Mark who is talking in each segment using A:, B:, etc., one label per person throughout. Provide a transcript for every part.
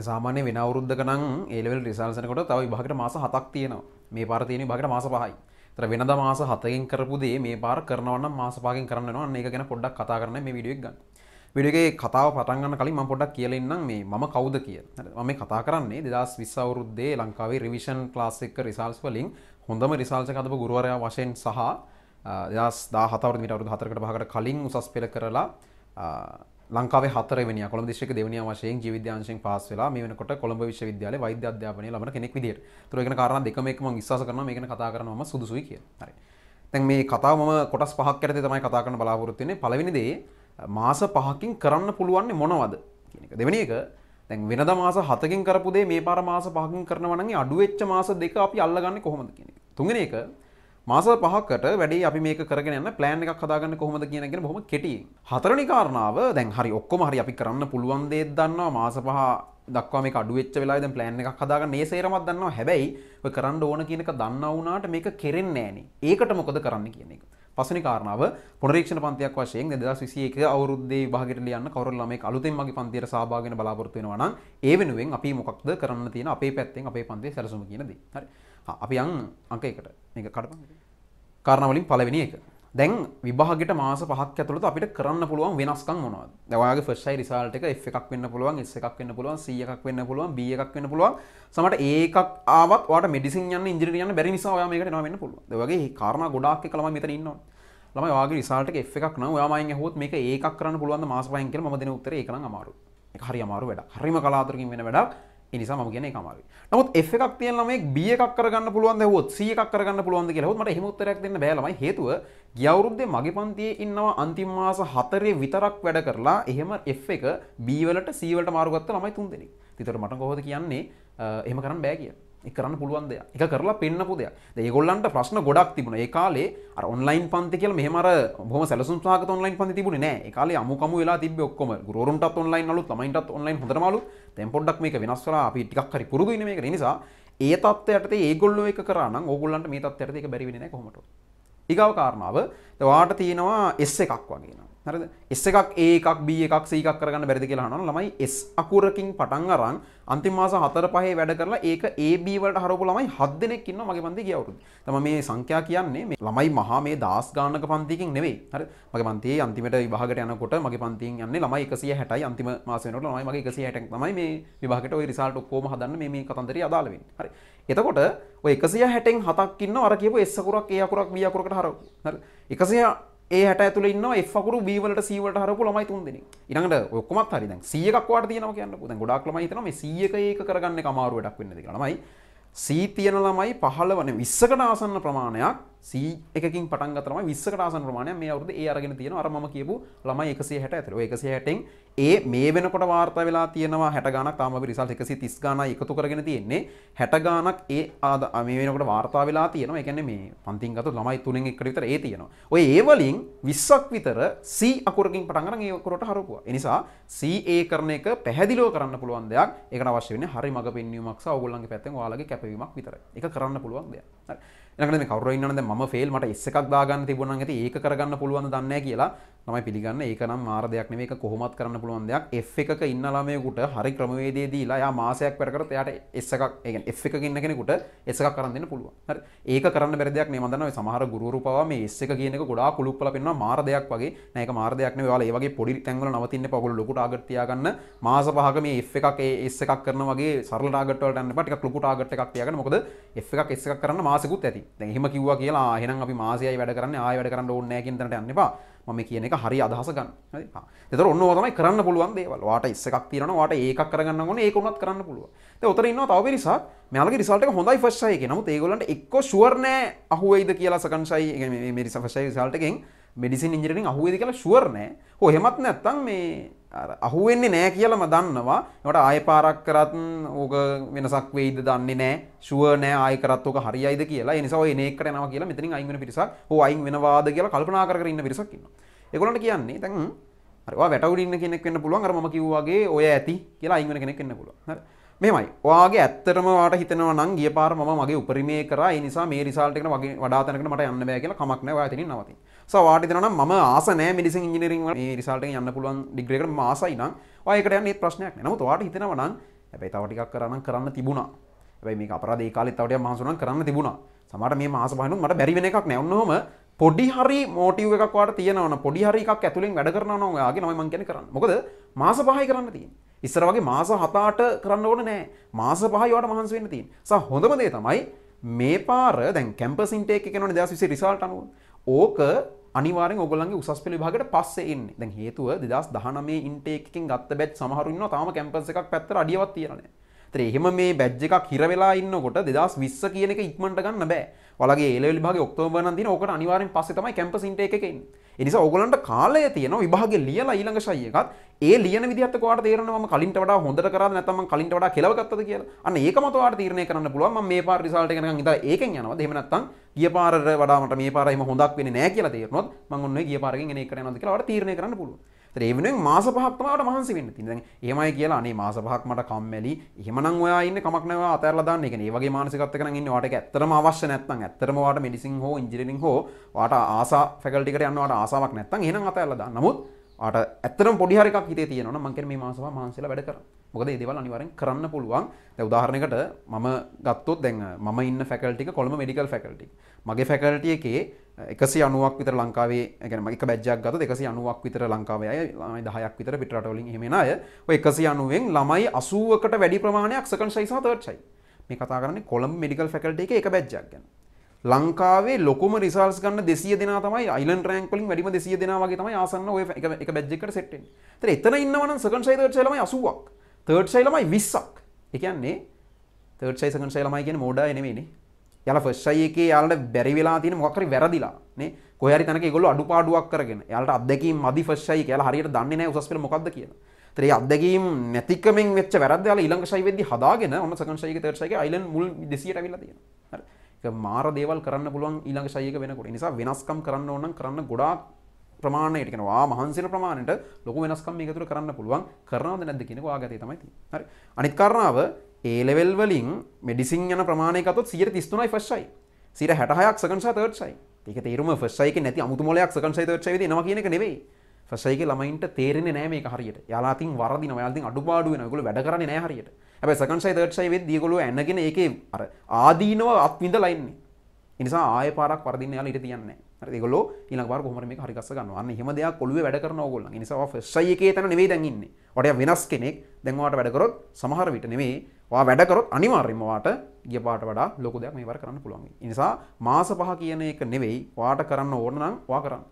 A: සාමාන්‍ය වෙන අවුරුද්දක නම් ඒලෙවල් රිසල්ට්ස් එනකොට තව විභාගයට මාස 7ක් තියෙනවා මේ පාර තියෙන විභාගයට මාස 5යි තර වෙනද මාස හතකින් කරපු දේ මේ පාර කරනවන්න මාස පාගෙන් කරන්න නවා ඒක ගැන පොඩ්ඩක් කතා කරන මේ විඩියක් ගන්න විඩියගේ කතාව පටන්ගන්න කලින් ම පොඩක් කියලෙන්න්නම් මේ මම කවුද කිය මම කතා කරන්නේ දෙදස් විස්සවරුද්දේ ලංකාවේ රිවිෂන් ලාස්සෙක්ක රිසල්ස් වලින් හොඳම රිසල්ස කතපු ගුරුවරයා වශයෙන් සහ දස් දාහතවර මිටරු හතරකට භාගට කලින් උසස් පෙළ කරලා ලංකාව හතරවනි කොළඹ දිස්ත්‍රික්ක දෙවනිය වශයෙන් ජීව විද්‍යාංශයෙන් පාස් වෙලා මේ වෙනකොට කොළඹ විශ්වවිද්‍යාලයේ වෛද්‍ය අධ්‍යාපනය ලබන කෙනෙක් විදියට. ඒතර ඒක කාරණා දෙකම එක මම විශ්වාස කරනවා මේක ගැන කතා කරනවා මම සුදුසුයි කියලා. හරි. දැන් මේ කතාව මම කොටස් පහක් යටතේ තමයි කතා කරන්න බලාපොරොත්තු වෙන්නේ. පළවෙනි දේ මාස පහකින් කරන්න පුළුවන් මොනවද කියන එක. දෙවෙනි එක දැන් වෙනද මාස 7කින් කරපු දේ මේ පාර මාස පහකින් කරනවා නම් අඩු වෙච්ච මාස දෙක අපි අල්ලගන්නේ කොහොමද කියන එක. තුන්වෙනි එක මාස පහකට වැඩි අපි මේක කරගෙන යන ප්ලෑන් එකක් හදාගන්න කොහොමද කියන එක බොහොම කෙටියෙන්. හතරවෙනි කාරණාව දැන් හරි ඔක්කොම හරි අපි කරන්න පුළුවන් දේ දන්නවා මාස පහ දක්වා මේ අඩු වෙච්ච වෙලාවේ දැන් ප්ලෑන් එකක් හදාගන්න ඒ සේරමත් දන්නවා. හැබැයි ඔය කරන්න ඕන කියන එක දන්නා වුණාට මේක කෙරෙන්නේ නැහෙනි. ඒකට මොකද කරන්න කියන එක. පසනි කාරණාව පොනරීක්ෂණ පන්තියක් වශයෙන් 2021 අවුරුද්දේ විභාගයට ලියන්න කවුරුන් ළමෙක් අලුතෙන් මගේ පන්තියට සහභාගී වෙන බලාපොරොත්තු වෙනවා නම් ඒ වෙනුවෙන් අපි මොකක්ද කරන්න තියෙන අපේ පැත්තෙන් අපේ පන්තියේ සැලසුම කියන දේ. හරි. අපි යන් අක එකට මේක කඩපන් කාරණවලින් පළවෙනි එක දැන් විභාගට මාස පහක් ඇතුළත අපිට කරන්න පුළුවන් වෙනස්කම් මොනවද? දැන් ඔයාගේ ෆස්ට් සයි රිසල්ට් එක F එකක් වෙන්න පුළුවන්, S එකක් වෙන්න පුළුවන්, C එකක් වෙන්න පුළුවන්, B එකක් වෙන්න පුළුවන්. සමහරට A එකක් ආවත් ඔයාට මෙඩිසින් යන්න, ඉංජිනේරින් යන්න බැරි නිසා ඔයා මේකට එනවා වෙන්න පුළුවන්. ඒ වගේ කාරණා ගොඩාක් එක ළමයි මෙතන ඉන්නවනේ. ළමයි ඔයාගේ රිසල්ට් එක F එකක් නම් ඔයා මයින් ඇහුවොත් මේක A එකක් කරන්න පුළුවන් ද මාස පහෙන් කියලා මම දෙන උත්තරේ ඒක නම් අමාරුයි. ඒක හරි අමාරු වැඩක්. හරිම කලාතුරකින් වෙන වැඩක්. එනිසා ම කියන එකමයි නමුත් එ එකක් තියන මේ බිය එකක් කරගන්න පුළුවන් හොත් සියකක් කරගන්න පුළුවන් කියලහොත් මට හිමුත්තරයක් දෙන්න බැලම හේතුව ගියවුරුද්දේ මගේ පන්තියේ ඉන්නවා අන්තිම මාස හතරේ විතරක් වැඩ කරලා එහෙම එෆ් එක බීවලට සීවලට මාරුගත්ත ළමයි තුන් දෙනෙක් තිතර මට කොහොද කියන්නේ එහෙම කරන්න බෑ කියලා කරන්න පුළුවන් දෙයක් එක කරලා පෙන්න්නපු දෙයක් ඒගොල්ලන්ට ප්‍රශ්න ගොඩක් තිබුණ ඒ කාලේ අර ඔන්ලයින් පන්ති කියල මෙහමර බොම සැලසුම් සහක ඔන්ලයින් පන්ති තිබුණ නෑ කාලේ අමුකම වෙලා තිබ ඔක්කොම ගුරුන්ටත් ඔන්ලයින් අලු තමයිටත් ඔන්ලයින් හොදරමලු තැම්පොඩක් මේක වෙනස්වලා අපි ටිකක් හරි පුරුදු මේ නිසා ඒ තත්වයට ඒගොල්ලෝ එක කරන්න ඕගොල්ලන්ට මේ තත්වයට එක බැරිවෙන කොමට ඒගව කාරණාව තවාට තියෙනවා එස්ස එකක් වගේනවා හරිද S එකක් A එකක් B එකක් C එකක් කරගන්න බැරිද කියලා අහනවා ළමයි S අකුරකින් පටන් අරන් අන්තිම මාස 4 5 වැඩ කරලා ඒක A B වලට හරවපු ළමයි 7 දෙනෙක් ඉන්නවා මගේ පන්තියේ ගිය අවුරුද්දේ. තමයි මේ සංඛ්‍යා කියන්නේ මේ ළමයි මහා මේ 1000 ගානක පන්තියකින් නෙවෙයි. හරි. මගේ පන්තියේ අන්තිමට විභාගයට යනකොට මගේ පන්තියෙන් යන්නේ ළමයි 160යි අන්තිම මාස වෙනකොට ළමයි මගේ 160ක් තමයි මේ විභාගයට ওই රිසල්ට් ඔක්කොම හදන්න මේ මේ කතන්දරේ අදාළ වෙන්නේ. හරි. එතකොට ඔය 160න් 7ක් ඉන්නව අර කියපු S අකුරක් A අකුරක් B අකුරකට හරවපු. හරි. 100 ඒ හැට ඇතුල ඉන්න එක්කරු බීවලට සීවට හරපු ළමයි තුන් දෙනෙ ඉරඟට ඔක්කොමත් හරි දැන් 100ක් වාට තියෙනවා කියන්න පුතන් ගොඩාක් ළමයි හිතනවා මේ 100ක ඒක කරගන්න කමාරුවටක් වෙන්න දෙක ළමයි 100 තියෙන ළමයි 15 වෙන 20කට ආසන්න ප්‍රමාණයක් සී එකකින් පටන් ගතම විස්සකට ආසන ප්‍රමාණය මේ අවුරුදු ඒ අරගෙන තියෙන අර මම කියපු ළමයි 160 ඇතුළු 160න් ඒ මේ වෙනකොට වාර්තා වෙලා තියෙනවා 60 ගණක් තාම අපි රිසල්ට් 130 ගණයි එකතු කරගෙන තියෙන්නේ 60 ගණක් ඒ ආද මේ වෙනකොට වාර්තා වෙලා තියෙනවා ඒ කියන්නේ මේ පන්තින් ගත්ත ළමයි තුනෙන් එකට විතර ඒ තියෙනවා ඔය ඒ වලින් 20ක් විතර C අකුරකින් පටන් ගන්න ඒ අකුරට හරවපුවා ඒ නිසා CA කරන එක පැහැදිලිව කරන්න පුළුවන් දෙයක් ඒකට අවශ්‍ය වෙන්නේ හරි මඟ පෙන්වීමක් සහ ඕගොල්ලන්ගේ පැත්තෙන් ඔයාලගේ කැපවීමක් විතරයි ඒක කරන්න පුළුවන් දෙයක් හරි එනකට මේ කවුරු ඉන්නවද මම ෆේල් මට S එකක් දාගන්න තිබුණා නම් ඇති ඒක කරගන්න පුළුවන් දන්නේ කියලා තමයි පිළිගන්න ඒක නම් මාර දෙයක් නෙමෙයි ඒක කොහොමත් කරන්න පුළුවන් දෙයක් F එකක ඉන්න ළමයෙකුට හරි ක්‍රමවේදයේ දීලා එයා මාසයක් වැඩ කරත් එයාට S එකක් ඒ කියන්නේ F එකක ඉන්න කෙනෙකුට S එකක් කරන් දෙන්න පුළුවන්. හරි. ඒක කරන්න බැරි දෙයක් නේ මම දන්නවා සමහර ගුරුවරු පවා මේ S එක කියන එක ගොඩාක් කුළුප්පලා පෙන්වනවා මාර දෙයක් වගේ. නෑ ඒක මාර දෙයක් නෙවෙයි. ඔයාලා ඒ වගේ පොඩි තැන්වල නවතින්න එපා. ඔයගොල්ලෝ ලොකු ටාගට් තියාගන්න. මාස පහක මේ F එකක් ඒ S එකක් කරන වගේ සරල ටාගට් වලට යන්න එපා. ටිකක් ලොකු ටාගට් එකක් තියාගන්න. මොකද F එකක් S එකක් කරන්න මාසෙකුත් ඇති. දැන් එහෙම කිව්වා කියලා එහෙනම් අපි මාසෙයි වැඩ කරන්නේ ආයෙ වැඩ කරන්න ඕනේ නෑ කියන තැනට යන්න එපා. මම කියන එක හරි අදහස ගන්න. හරි? හා. ඒතර ඔන්න ඕවා තමයි කරන්න පුළුවන් දේවල්. වාට ඉස් එකක් තියෙනවා. වාට ඒකක් කරගන්න ඕනේ. ඒක උනත් කරන්න පුළුවන්. ඉතින් උතර ඉන්නවා තව පිරිසක්. මෙයාලගේ රිසල්ට් එක හොඳයි ෆස්ට් එකේ. නමුත් ඒගොල්ලන්ට එක්කෝ ෂුවර් නෑ අහුවෙයිද කියලා සකන් ෂයි මේ මේ රිසල්ට් එකෙන් මෙඩිසින් ඉංජිනේරින් අහුවෙයිද කියලා ෂුවර් නෑ. හෝ එහෙමත් නැත්තම් මේ අහුවෙන්නේ නෑ කියලම දන්නවා ට ආය පාරක් කරත් ඕක වෙනසක් වෙයිද දන්නේ නෑ ශුවනෑ ආයකරත්වක හරියිද කියලා නිසාව ඒකරනවා කියලා මෙතන අයිම පිරිසක් හෝ අයින් වෙනවාද කියලා කල්පනා කරන්න පිරිසක්න්න එකොලට කියන්නේ තැන් අරවා වැටවඩින්න කෙනෙක් වන්න පුළුවන් අරම කිව්වාගේ ඔය ඇති කියලා අයිම කෙනෙක් එන්න පුළුව මෙමයි වාගේ ඇත්තරමවාට හිතනවා නං ගිය පාර ම මගේ උපරිමේ කරා නිසා මේ රිසාල්ටෙන වගේ වඩාතනකට මට යන්න බෑ කියලා කමක්නෑ ඇතින නවතිී සවාට දන ම ආස නෑ මිනිසි ඉජිනරින් රිසාල්ට යන්න පුළුවන් ඩිග්‍රකට මාසයිනම් යකට යන්නේ ප්‍රශ්නයක් නමුත් වාට හිතනවනම් ඇැයි තවටිකක් කරන්න කරන්න තිබුණා ඇයි මේ අපරාධ කාලෙ තවට මාසුන කරන්න තිබුණා සමට මේ මාස පහනු මට බැරිවෙන එකක් නැවන්නහම පොඩි හරි මෝටව එකක්වාට තියනවන පොඩි හරි එකක් ඇතුලින් වැඩ කරනවාගේ නොයි මංගෙන කරන්න මොකද මාස පහහි කරන්න තිී ඉස්සර වගේ මාස හතාට කරන්න ඕන නෑ මාස පහයවට මහන්සුවෙන්න තින් සහ හොඳමදේ තමයි මේ පාර දැන් කැම්පසින්ටේ එකන දස විසි රිසල්ට අනුව ඕක අනිවාරෙන් ඔගලන්ගේ උසස් පෙළ විභාගයට පස්සේ එන්නේ. දැන් හේතුව 2019 ඉන්ටේක් එකෙන් ගත්ත බැච් සමහරු ඉන්නවා තාම කැම්පස් එකක් පැත්තට අඩියවත් තියලා නැහැ. එහෙම මේ බැජ් එකක් හිර වෙලා ඉන්නකොට 2020 කියන එක ඉක්මනට ගන්න බෑ. ඔයාලගේ A level විභාගේ ඔක්තෝබර් නම් තියෙන ඕකට අනිවාර්යෙන් පස්සේ තමයි කැම්පස් ඉන්ටේක් එක එන්නේ. ඒ නිසා ඕගලන්ට කාලය තියෙනවා විභාගේ ලියලා ඊළඟ ෂයි එකත් ඒ ලියන විදිහත් ඔයාලට තේරෙනවා මම කලින්ට වඩා හොඳට කරාද නැත්නම් මම කලින්ට වඩා කෙලව ගත්තද කියලා. අන්න ඒකම ඔයාලට තීරණය කරන්න පුළුවන්. මම මේ පාර රිසල්ට් එක නිකන් ඉතලා ඒකෙන් යනවාද? එහෙම නැත්නම් ගිය පාරට වඩා මට මේ පාර එහෙම හොඳක් වෙන්නේ නැහැ කියලා තේරුනොත් මම ඔන්න ඔය ගිය පාරකින් එන එකට යනවාද කියලා ඔයාලට තීරණය කරන්න පුළුවන්. ඒවෙනුවෙන් මාස පහක්තමට මහන්සි වෙන්න තින ඒමයි කියලා අනේ මාස පහක් මට කම්මැලි එහෙමනම් ඔයා ඉන්න කමක් නැව අතහැරලා දාන්න එක ඒ වගේ මානසිකත්වයක් නම් ඉන්නේ ඔයාට ඇත්තටම අවශ්‍ය නැත්නම් ඇත්තටම ඔයාට මෙඩිසින් හෝ ඉන්ජිනියරින් හෝ ඔයාට ආසා ෆැකල්ටි එකට යන්න ඔයාට ආසාවක් නැත්නම් එහෙනම් අතහැරලා දාන්න නමුත් ආට ඇත්තරම් පොඩි හරි එකක් හිතේ තියෙනවා නම් මං කියන්නේ මේ මාසව මාංශලා වැඩ කරා. මොකද මේ දේවල් අනිවාර්යෙන් කරන්න පුළුවන්. දැන් උදාහරණයකට මම ගත්තොත් දැන් මම ඉන්න ෆැකල්ටි එක කොළඹ මෙඩිකල් ෆැකල්ටි. මගේ ෆැකල්ටි එකේ එකසි අනුවක් විතර ලංකාවේ ගැන මක බැජ්ජක් ගත එකසි අනුවක් විතර ලංකාවය ළමයි දහයක් විතර පිටරටවලින් හෙමෙන අය ඔය එකසි අනුවෙන් ළමයි අසුවකට වැඩි ප්‍රමාණයක් සකන් ශයිසහ තර්චයි මේ කතා කරන්නේ කොළම් මෙඩිකල් ෆැකල්ට එක එක බැජ්ජක් ගැන ලංකාවේ ලොකම රිසල්ස් ගන්න දෙසිය දෙනා තමයි අයිලන් රෑන්කලින් වැඩිම දෙසිය දෙනාවගේ තමයි ආසන්න ඔය එක බැජ්ජකට සෙට්ටෙන් තර එතන ඉන්නවනම් සකන් ශයි තර්ච ළමයි අසුවක් තර්ඩ් ශයි ළමයි විස්සක් එකන්නේ තර්ඩ් ශයි සකන් ශයි ළමයි කියන මෝඩා එනෙවෙන්නේ යාලා ෆස්ට් අය එකේ යාලට බැරි වෙලා තියෙන මොකක් හරි වැරදිලා නේ කොහේ හරි තැනක ඒගොල්ලෝ අඩුපාඩුවක් කරගෙන යාලට අත්දැකීම් මදි ෆස්ට් අය කියලා හරියට දන්නේ නැහැ උසස් පෙළ මොකක්ද කියලා. ඒතර ඒ අත්දැකීම් නැතිකමෙන් වෙච්ච වැරද්ද යාලා ඊළඟ ෂයි වෙද්දි හදාගෙන ඔන්න සෙකන්ඩ් ෂයි එක තර්ඩ් ෂයි එක අයිලන්ඩ් මුල් 200ට ඇවිල්ලා තියෙනවා. හරි. ඒක මාර දේවල් කරන්න පුළුවන් ඊළඟ ෂයි එක වෙනකොට. ඒ නිසා වෙනස්කම් කරන්න ඕන නම් කරන්න ගොඩාක් ප්‍රමාණයට කෙනවා මහන්සිර ප්‍රමාණයට ලොකු වෙනස්කම් මේක තුළ කරන්න පුළුවන් කරනවද නැද්ද කියනක ආගතේ තමයි තියෙන්නේ. හරි. අනිත් කාරණාව ඒලෙවල් වලින් මෙඩිසින් යන ප්‍රමාණයකතොත් සිය තිස්තුනයි ෆස්්යි සිර හැටහයක් සකංසා තර්චයි එක තේරුම ෆස්සයික නැති අමුතුමලයක් සකංසයි තර්චයි නම කියනක නෙවෙයි ෆසයික ළමයින්ට තේරෙන නෑම හරියට යාලාතින් වරදි නවයාති අඩුපාඩුව නගුල වැඩ කරන නෑ හරියට ඇබ සකංසයි තර්චයි වෙද දියගොලු ඇනගෙන ඒ අර ආදීනව අත්විඳ ලයින්නේ එනිසා ආය පාරක් පරදින්න යාල ඉට තියන්නේ ඒගොල්ල ඊළඟ පාර කොහොමද මේක හරි ගස්ස ගන්නවා. අන්න එහෙම දෙයක් ඔළුවේ වැඩ කරන ඕගොල්ලන්. ඒ නිසා ඔයා ෆස්ට් එකේ තැන නෙවෙයි දැන් ඉන්නේ. ඔයාට වෙනස් කෙනෙක් දැන් ඔයාට වැඩ කරොත් සමහර විට නෙවෙයි ඔයා වැඩ කරොත් අනිවාර්යයෙන්ම ඔයාට ගිය පාරට වඩා ලොකු දෙයක් මේ පාර කරන්න පුළුවන්. ඒ නිසා මාස පහ කියන එක නෙවෙයි ඔයාට කරන්න ඕන නම් ඔයා කරන්න.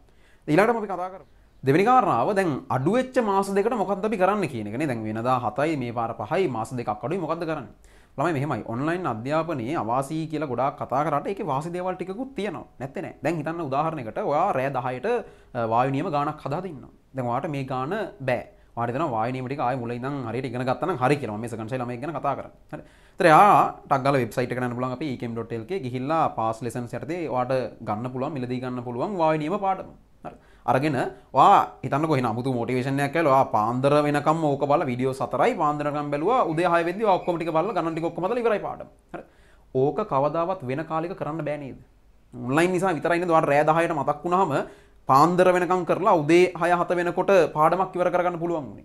A: ඊළඟට අපි කතා කරමු. දෙවෙනි කාරණාව දැන් අඩු වෙච්ච මාස දෙකට මොකක්ද අපි කරන්න කියන එකනේ. දැන් වෙනදා 7යි මේ පාර 5යි මාස දෙකක් අඩුයි මොකක්ද කරන්නේ? ළමයි මෙහෙමයි ඔන්ලයින් අධ්‍යාපනයේ අවාසී කියලා ගොඩාක් කතා කරාට ඒකේ වාසි දේවල් ටිකකුත් තියෙනවා නැත්තේ නෑ දැන් හිතන්න උදාහරණයකට ඔයා රෑ 10ට වායු නියම ගානක් හදා දින්නවා දැන් ඔයාට මේ ගාන බෑ ඔයාට දෙනවා වායු නියම ටික ආයෙ මුල ඉඳන් හරියට ඉගෙන ගත්තා නම් හරි කියලා මම මේ සෙකන්ඩ් ෂයි ළමයි ගැන කතා කරන්නේ හරි ඒතර එයා ටක් ගාලා වෙබ්සයිට් එක ගන්න පුළුවන් අපි ekem.lk ගිහිල්ලා පාස් ලෙසන්ස් යටතේ ඔයාට ගන්න පුළුවන් මිලදී ගන්න පුළුවන් වායු නියම පාඩම අරගෙන වා හිතන්න කොහෙන අමුතු මොටිවේෂන්යක් කියලා පාන්දර වෙනකම් ඕක බලලා වීඩියෝ සතරයි පාන්දරකම් බැලුවා උදේ 6 වෙද්දි ඔක්කොම ටික බලලා ගණන් ටික ඔක්කොම දාලා ඉවරයි පාඩම. හරි. ඕක කවදාවත් වෙන කාලෙක කරන්න බෑ නේද? ඔන්ලයින් නිසා විතරයි නේද ඔයාලට රෑ 10ට මතක් වුණාම පාන්දර වෙනකම් කරලා උදේ 6 7 වෙනකොට පාඩමක් ඉවර කරගන්න පුළුවන් උනේ.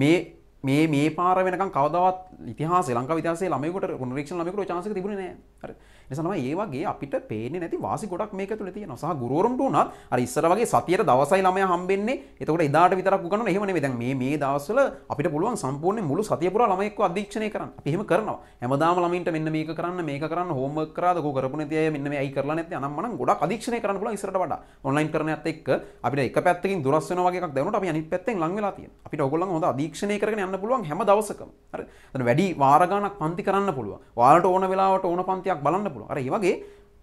A: මේ මේ මේ පාර වෙනකම් කවදාවත් ඉතිහාස ලංකා විතිහාසයේ ළමයෙකුට කුණරීක්ෂණ ළමයෙකුට චාන්ස් එක තිබුණේ නැහැ. හරි. නිසා තමයි ඒ වගේ අපිට පේන්නේ නැති වාසි ගොඩක් මේක ඇතුලේ තියෙනවා. සහ ගුරුවරුන්ට උනත් අර ඉස්සර වගේ සතියට දවසයි ළමයා හම්බෙන්නේ. එතකොට එදාට විතරක් උගන්වන එහෙම නෙමෙයි. දැන් මේ මේ දවස්වල අපිට පුළුවන් සම්පූර්ණ මුළු සතිය පුරා ළමයෙක්ව අධීක්ෂණය කරන්න. අපි එහෙම කරනවා. හැමදාම ළමයින්ට මෙන්න මේක කරන්න මේක කරන්න හෝම්වර්ක් කරාද කෝ කරපු නැති අය මෙන්න මේ අයි කරලා නැත්නම් අනම් මනම් ගොඩක් අධීක්ෂණය කරන්න පුළුවන් ඉස්සරට වඩා. ඔන්ලයින් කරන එකත් එක්ක අපිට එක පැත්තකින් දුරස් වෙනවා වගේ එකක් දැනුණාට අපි අනිත් පැත්තෙන් ලං වෙලා තියෙනවා. අපිට ඕගොල්ලන් හොඳ අධීක්ෂණය කරගෙන යන්න පුළුවන් හැම දවසකම හරි එතන වැඩි වාර ගණක් පන්ති කරන්න පුළුවන් ඔයාලට ඕන වෙලාවට ඕන පන්තියක් බලන්න පුළුවන් අර ඒ වගේ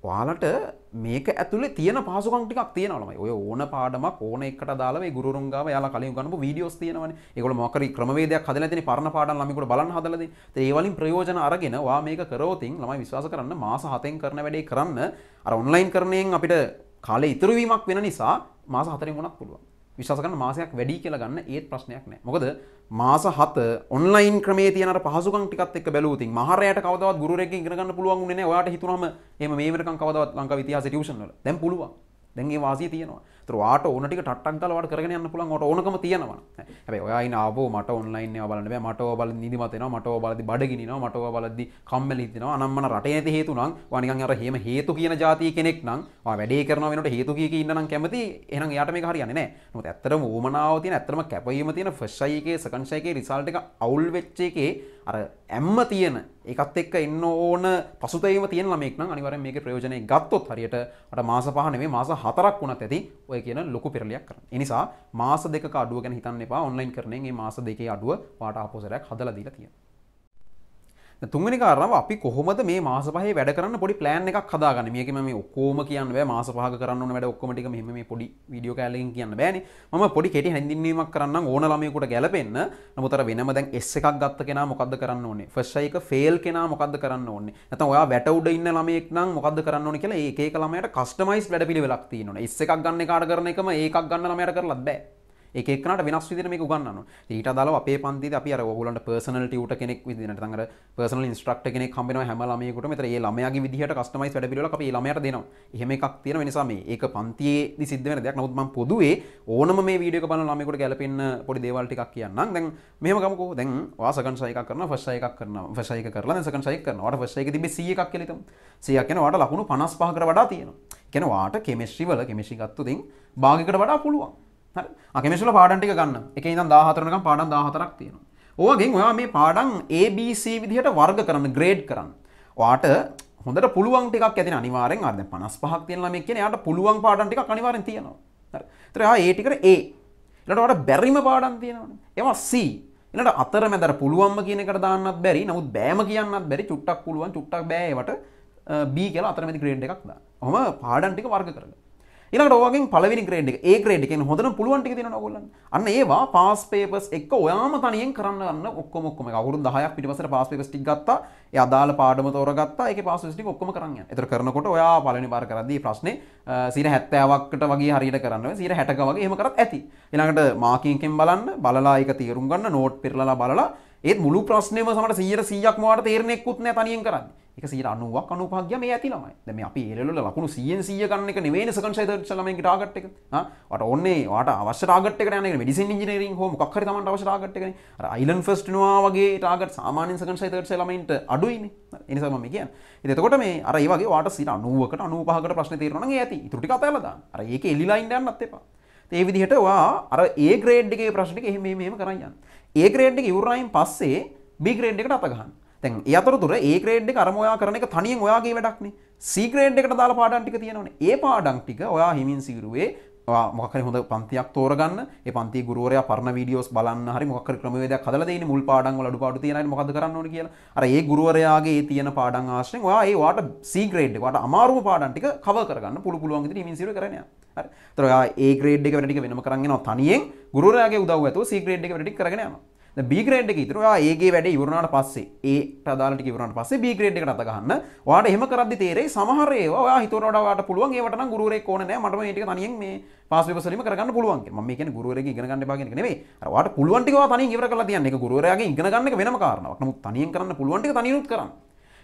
A: ඔයාලට මේක ඇතුලේ තියෙන පහසුකම් ටිකක් තියෙනවා ළමයි. ඔය ඕන පාඩමක් ඕන එකට දාලා මේ ගුරුරුන් ගාව යාලා කලින් උගන්වපු වීඩියෝස් තියෙනවනේ. ඒගොල්ලෝ මොකක් හරි ක්‍රමවේදයක් හදලා දෙන්නේ පරණ පාඩම් ළමයිකට බලන්න හදලා දෙන්නේ. ඉතින් ඒ වලින් ප්‍රයෝජන අරගෙන ඔයා මේක කරවතින් ළමයි විශ්වාස කරන්න මාස 7ෙන් කරන වැඩේ කරන්න අර ඔන්ලයින් කරණයෙන් අපිට කාලේ ඉතුරු වීමක් වෙන නිසා මාස 4ෙන් වුණත් පුළුවන්. විශසකන මාසයක් වැඩි කියලා ගන්න ඒත් ප්‍රශ්නයක් නෑ මොකද මාස හත ඔන්ලයින් ක්‍රමේ තියනට පහසුකම් ටිකත් එක්ක බැලුවොතින් මහරයට කවදාවත් ගුරුරෙක්ගෙන් ඉගෙන ගන්න පුළුවන් උනේ නෑ ඔයාට හිතුනම එහෙම මේ වෙනකන් කවදාවත් ලංකාව ඉතිහාසයේ ටියුෂන් වල දැන් පුළුවන් දැන් ඒ වාසිය තියෙනවා තර වාට ඕනට ටක් කලවට කරගෙන යන්න පුළන් ට ඕනකම තියෙනවා හැබයි ඔයයි නාව මට ඔන්ලයින් බලන මට බල නිදිමතන මට බලද බඩගිනින මට බලද කම්මලිතින අනම්මන රට ඇති හේතුනම් වනිගන් අර හෙම හේතු කියන ජාතිය කෙනෙක් නම් වැඩේ කරන වෙනට හේතු කිය ඉන්නනම් කැමති එනම් යාට මේ හරියන්නේ නෑ නොත් ඇත්තරම ඕමනාව තියෙන ඇත්තරම කැපීම තියෙන ෆස්්ෂයිකේ සකංශයකේ රිසල්ට එක අවුල් වෙච්චේකේ අර ඇම්ම තියෙන එකත් එක්ක එන්න ඕන පසුතේම තියෙන ළමෙක් නම් අනිවාර්යෙන් මේකේ ප්‍රයෝජනෙ ගත්තොත් හරියට අර මාස පහ නෙමෙයි මාස හතරක් වුණත් ඇති ඔය ඔය කියන ලොකු පෙරලියක් කරන. ඒ නිසා මාස දෙකක අඩුව ගැන හිතන්න එපා. ඔන්ලයින් කරන්නේ මේ මාස දෙකේ අඩුව වාට ආපෝසරයක් හදලා දීලා තියෙනවා. තුන්ගනි කාරම අපි කොහොමද මේ මාස පහ වැඩ කරන්න පොඩි ප්ලෑන් එකක් හදාගන්න මේක මේ ඔක්කෝම කියන්න මාස පහ කරන්න වැඩ ඔක්කොමටික මෙහම මේ පොඩි විඩියෝ කෑලෙන් කියන්න බෑන ම පොඩි කෙටි හැඳින්වීමක් කරන්න ඕන ළමයකුට ගැලපෙන්න්න නමුතර වෙනම දැන් එස් එකක් ගත්ත කෙන මොකද කරන්න ඕනේ ෆස්සයික ෆෙල් කෙන මොකද කරන්න ඕන්නේ ඇත ඔයා වැටවඩ ඉන්න ළමෙක් නම් මොකද කරන්න ඕන කියලා ඒක ළමයට කස්ටමයිස් වැඩ පිළි වෙලක් තියෙනවා එස් එකක් ගන්න කාඩ කරන එකම ඒකක් ගන්න ළමයට කරලත් බෑ එකනට වෙනස් විදිර මේ ගන්න ඊට දාල අපේ පන්ති අපි අර ඔහුලන්ට පර්සනල් ට කෙනෙක් විදිනට තඟර පර්සනල් ඉස්ට්‍රක්ට කෙනෙ කම්බෙන හැමලාමයකට මෙතර ඒ ළමයාගේ විදිහට කස්ටමයිස් වැඩ පිළිවෙල අපි ළමයට දෙනවා එහෙම එකක් තියෙන නිසා මේ ඒක පන්තියේ සිද්ධ වෙන දෙයක් නමුත් මම පොදුවේ ඕනම මේ වීඩියෝ එක බලන ළමයෙකුට ගැලපෙන්න පොඩි දේවල් ටිකක් කියන්නම් දැන් මෙහෙම ගමුකෝ දැන් ඔයා සෙකන්ඩ් සයි එකක් කරනවා ෆස්ට් සයි එකක් කරනවා ෆස්ට් සයි එක කරලා දැන් සෙකන්ඩ් සයි එක කරනවා ඔයාට ෆස්ට් සයි එක තිබ්බේ 100 එකක් කියලා හිතමු 100ක් කියන්නේ ඔයාට ලකුණු 55කට වඩා තියෙනවා කියනවාට කෙමිස්ට්‍රි වල කෙමිස්ට්‍රි ගත්තොතින් භාගයකට වඩා පුළුවන් අකමසල පාඩන්ටික ගන්න එක ඉදම් දාහතරනක පාඩන් දාහතරක් තියෙන. ඕගෙන් ඔයා මේ පාඩන් ABC විදිහට වර්ග කරන්න ග්‍රේඩ් කරන්න. වාට හොඳට පුළුවන් ටිකක් ඇති අනිවාරෙන් අද පනස් පහක් තියෙන ළමෙක් කියන යාට පුළුවන් පාඩම් ටිකක් අනිවාර්යෙන් තියෙනවා. ඒතර එයා ඒ ටිකට A. ඊළඟට වාට බැරිම පාඩම් තියෙනවනේ. ඒවා C. ඊළඟට අතරමැදට පුළුවන්ම කියන එකට දාන්නත් බැරි. නමුත් බෑම කියන්නත් බැරි. චුට්ටක් පුළුවන්, චුට්ටක් බෑ ඒවට B කියලා අතරමැදි ග්‍රේඩ් එකක් දාන්න. ඔහම පාඩම් ටික වර්ග කරලා ඊළඟට ඔයගෙන් පළවෙනි ග්‍රේඩ් එක ඒ ග්‍රේඩ් එකෙන් හොඳට පුළුවන් ටික දෙනවා ඔයගොල්ලන් අන්න ඒවා පාස් පේපර්ස් එක්ක ඔයාම තනියෙන් කරන්න ගන්න ඔක්කොම ඔක්කොම එක අවුරුදු 10ක් පිටිපස්සට පාස් පේපර්ස් ටික ගත්තා ඒ අදාළ පාඩම තෝරගත්තා ඒකේ පාස් පේපර්ස් ටික ඔක්කොම කරන් යනවා ඒතර කරනකොට ඔයා පළවෙනි පාර කරද්දී ප්‍රශ්නේ 70කට වගේ හරියට කරන්න 60ක වගේ එහෙම කරත් ඇති ඊළඟට මාකින් එකෙන් බලන්න බලලා ඒක තීරුම් ගන්න නෝට් පෙරලලා බලලා ඒත් මුළු ප්‍රශ්නයම සමට 100 100ක්ම වාට තීරණයක්කුත් නැහැ තනියෙන් කරන්නේ එක සිට අනුවක් අනුපහක්ග මේ ඇති ළමයි දැම අපි එල්ල ලකුණු සියෙන් සිය කන්න එක නිවේ සකංශය දර්ශලමක ටාගට් එක ට ඔන්නේ ට අවශ්‍යටාගට න මඩිසි ඉජනරින් හෝ ක්කර තමට අවශ්‍යටාගට්ක අයිලන් ෆස්ටනවා වගේ ටාගට සාමානෙන් සකංශය දර්ශලමයින්ට අඩුයින එනිසම මේ කිය එතකොට මේ අර වගේ වාට සිට අනුවකට අනුපහකට ප්‍රශ්න තේරන ඇති තුටි කතලද අර ඒක එල්ලිලයින්ඩ අන්නත්තපා ඒ විදිහට වා අර ඒ ග්‍රේඩ්ගේ ප්‍රශ්නික එහෙම මේම කරන්න ඒ ග්‍රේඩ්ඩ ඉවරයින් පස්සේ බිග්‍රේඩ් එකට අතගහන්න තැන් ඒ අතරතුර ඒ ග්‍රේඩ් එක අරම ඔයා කරන එක තනියෙන් ඔයාගේ වැඩක්නේ සී ග්‍රේඩ් එකට දාලා පාඩම් ටික තියෙනවනේ ඒ පාඩම් ටික ඔයා හිමින් සීරුවේ ඔයා මොකක් හරි හොඳ පන්තියක් තෝරගන්න ඒ පන්ති ගුරුවරයා පරණ වීඩියෝස් බලන්න හරි මොකක් හරි ක්‍රමවේදයක් හදලා දෙන්නේ මුල් පාඩම් වල අඩුපාඩු තියෙනයි මොකද්ද කරන්න ඕනේ කියලා අර ඒ ගුරුවරයාගේ ඒ තියෙන පාඩම් ආශ්‍රයෙන් ඔයා ඒ වාට සී ග්‍රේඩ් එක වාට අමාරුම පාඩම් ටික කවර් කරගන්න පුළු පුළුවන් විදිහට හිමින් සීරුවේ කරන්නේ හරි ඒතර ඔයා ඒ ග්‍රේඩ් එක වැඩ ටික වෙනම කරන් යනවා තනියෙන් ගුරුවරයාගේ උදව් ඇතුව සී ග්‍රේඩ් එක වැඩ ටික කරගෙන යනවා බිග්‍රන්ඩ් ඉතුරවා ඒගේ වැඩ ඉවරණට පස්සේ ඒ ප්‍රදාලට ඉවරට පස්සේ බිග්‍රන්ඩ් එකට අතගන්න වාට එහෙම කරදදි තේරේ සමහරේවා හිතනට පුළුවන් ඒවට ගුරුවරේ කෝනෑ මටම ඒක තනියෙන් මේ පස්සවසලම කරගන්න පුළුවන් ම මේ ගුරුවර ඉගන්න බාගෙන නේ වාට පුළුවන්ටික තනි ඉවර කලා තියන්නේ ගුරුවරයාගේ ඉගන්න වෙන කාරනක් නමුත් තනියෙන් කරන්න පුළුවන්ට තනිරුත් කරන්න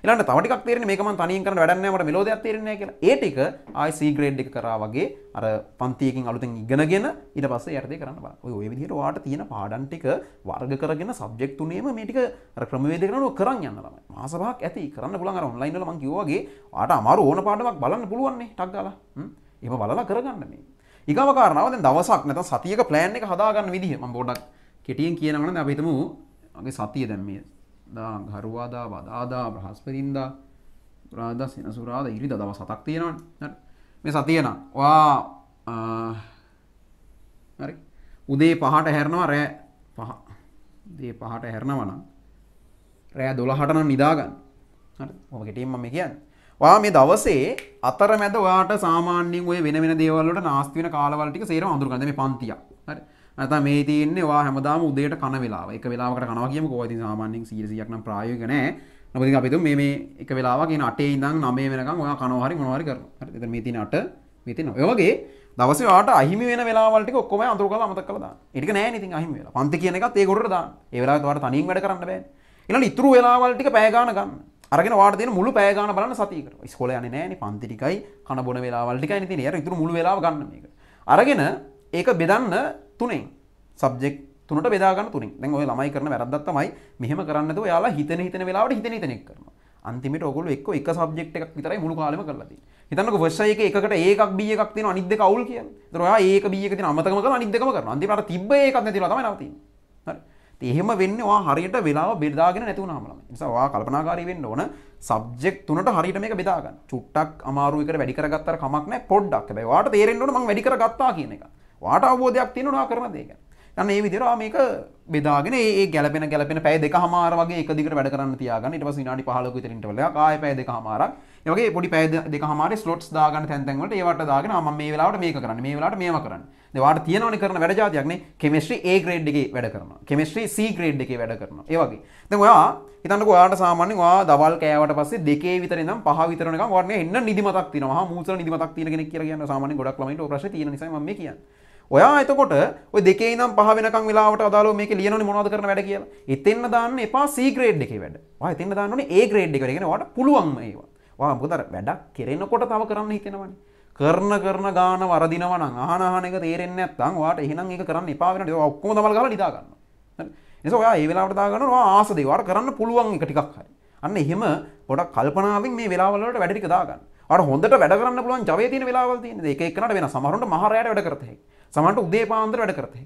A: ඊළඟට තව ටිකක් තේරෙන්නේ මේක මම තනියෙන් කරන්න වැඩක් නැහැ මට මෙලෝඩියක් තේරෙන්නේ නැහැ කියලා. ඒ ටික ආයි C grade එක කරා වගේ අර පන්තියකින් අලුතෙන් ඉගෙනගෙන ඊට පස්සේ යටතේ කරන්න බලන්න. ඔය ඔය විදිහට ඔයාට තියෙන පාඩම් ටික වර්ග කරගෙන සබ්ජෙක්ට් තුනේම මේ ටික අර ක්‍රමවේද කරනව කරන් යන්න ළමයි. මාස පහක් ඇති කරන්න පුළුවන් අර ඔන්ලයින් වල මම කිව්වා වගේ ඔයාට අමාරු ඕන පාඩමක් බලන්න පුළුවන් නේ ටක් ගාලා. හ්ම්. එහෙම බලලා කරගන්න මේ. ඊගාව කාරණාව දැන් දවසක් නැත්නම් සතියක plan එක හදාගන්න විදිහ මම පොඩ්ඩක් කෙටියෙන් කියනවනම් අපි හිතමු මගේ සතිය දැන් මේ දා ගරුවාදා බදාදා බ්‍රහස්පතින්දා පුරාද සෙනසුරාද ඉරිද දව සතක් තියෙනවන මේ සතියන වා හරි උදේ පහට හැරනවා රෑ පහ දේ පහට හැරනවනම් රෑ දොළහටන නිදාගන්න හොම ගෙටීම මේ කියන්න වා මේ දවසේ අතර මැද වාට සාමාන්‍යෙන් ඔය වෙන වෙන දේවල්ලට නාස්තිවන කාලවලටික සේර අඳුරගන්න මේ පන්තියක් හරි නැත්නම් මේ තියෙන්නේ ඔයා හැමදාම උදේට කන වෙලාව. එක වෙලාවකට කනවා කියමුකෝ. ඉතින් සාමාන්‍යයෙන් 100ක් නම් ප්‍රායෝගික නෑ. නමුත් ඉතින් අපි හිතමු මේ මේ එක වෙලාවක් කියන 8 ඉඳන් 9 වෙනකන් ඔයා කනවා හරි මොනවා හරි කරනවා. හරි. එතන මේ තියෙන 8 මේ තියෙන. ඔය වගේ දවසේ ඔයාට අහිමි වෙන වෙලාවල් ටික ඔක්කොම අඳුර කරලා අමතක කරලා දාන්න. ඒක නෑනේ ඉතින් අහිමි වෙලා. පන්ති කියන එකත් ඒ ගොඩට දාන්න. ඒ වෙලාවට ඔයාට තනියෙන් වැඩ කරන්න බෑනේ. ඊළඟ ඉතුරු වෙලාවල් ටික පැය ගන්න ගන්න. අරගෙන වාට දෙන මුළු පැය ගන්න බලන්න සතිය කරනවා. ඉස්කෝලේ යන්නේ නෑනේ පන්ති ටිකයි කන බොන වෙලාවල් ටිකයි නේ තියෙන්නේ. ඒතර ඉතුරු මුළු වෙලාව ගන්න මේක. අරගෙන ඒක බෙදන්න තුනේ සබ්ජෙක්ට් තුනට බෙදාගන්න තුනින් දැන් ඔය ළමයි කරන වැරද්දක් තමයි මෙහෙම කරන්නේ නැතුව යාලා හිතෙන හිතෙන වෙලාවට හිතෙන හිතෙන එක කරනවා අන්තිමට ඔයගොල්ලෝ එක්ක එක සබ්ජෙක්ට් එකක් විතරයි මුළු කාලෙම කරලා තියෙන්නේ හිතන්නකෝ වර්ෂ එකේ එකකට A එකක් B එකක් තියෙනවා අනිත් දෙක අවුල් කියන්නේ ඒතර ඔයා A එක B එක තියෙන අමතකම කරලා අනිත් දෙකම කරනවා අන්තිමට අර තිබ්බ A එකක් නැතිවලා තමයි නවතින්නේ හරි එහෙම වෙන්නේ ඔයා හරියට වෙලාව බෙදාගෙන නැති වුණාම ළමයි. ඒ නිසා ඔයා කල්පනාකාරී වෙන්න ඕන සබ්ජෙක්ට් තුනට හරියට මේක බෙදා ගන්න. චුට්ටක් අමාරු එකට වැඩි කරගත්තාට කමක් නැහැ පොඩ්ඩක්. හැබැයි ඔයාට තේරෙන්න ඕන මම වැඩි කරගත්තා කියන එක. වාට අවබෝධයක් තියෙනවා කරන දේ ගැන. යන්න ඒ විදිහට ආ මේක බෙදාගෙන ඒ ගැලපෙන ගැලපෙන පැය දෙකමාර වගේ එක දිගට වැඩ කරන්න තියාගන්න. ඊට පස්සේ විනාඩි 15ක විතර ඉන්ටර්වල්යක් ආයෙ පැය දෙකමාරක්. ඒ වගේ පොඩි පැය දෙකමාරේ ස්ලොට්ස් දාගන්න තැන් තැන් වලට ඒවට දාගෙන ආ මම මේ වෙලාවට මේක කරන්න. මේ වෙලාවට මේවා කරන්න. වාට තියනවන කරන වැඩ ජාතියක්නේ කෙමස්ට්‍රි ඒ ග්‍රේඩ් එකේ වැඩ කරන කෙමස්ට්‍රි සී ග්‍රේඩ් එකේ වැඩ කරන ඒවගේ ද ඔයා හිතන්න ඔයාට සාමාන්‍ය වා දවල් කෑවට පස්සේ දෙකේ විතර නම් පහ විතරනක වරන්නේ එන්න නිදිමතක් තියෙනවා මූසල නිදිමතක් තියෙන කෙනෙක් කියලා කියන සාමාන්‍ය ගොඩක් ළමයින්ට ඔය ප්‍රශ්නේ තියෙන නිසා මම මේ කියන්නේ ඔයා එතකොට ඔය දෙකේ ඉඳන් පහ වෙනකන් වෙලාවට අදාළව මේකේ ලියනෝනේ මොනවද කරන වැඩ කියලා. එතෙන්න දාන්න එපා C grade එකේ වැඩ. ඔයා එතෙන්න දාන්න ඕනේ A grade එකට. ඒ කියන්නේ ඔයාට පුළුවන් ඒවා. ඔයා මොකද අර වැඩක් කෙරෙනකොට තව කරන්න හිතෙනවනේ. කරන කරන ගාන වරදිනවා නම් අහන අහන එක තේරෙන්නේ නැත්නම් ඔයාට එහෙනම් ඒක කරන්න එපා වෙනවා. ඔයා ඔක්කොම දමල් ගාලා නිදා ගන්නවා. හරි. එනිසා ඔයා ඒ වෙලාවට දා ගන්නවා ඔයා ආස දේ. ඔයාට කරන්න පුළුවන් එක ටිකක් හරි. අන්න එහෙම පොඩක් කල්පනාවෙන් මේ වෙලාවල් වලට වැඩ ටික දා ගන්න. අර හොඳට වැඩ කරන්න පුළුවන් ජවයේ තියෙන වෙලාවල් තියෙන. ඒක එක්කනට වෙන සමහරුන්ට මහරයට වැඩ කරත හැකියි. සමට උදේ පාන්දර වැඩ කරතේ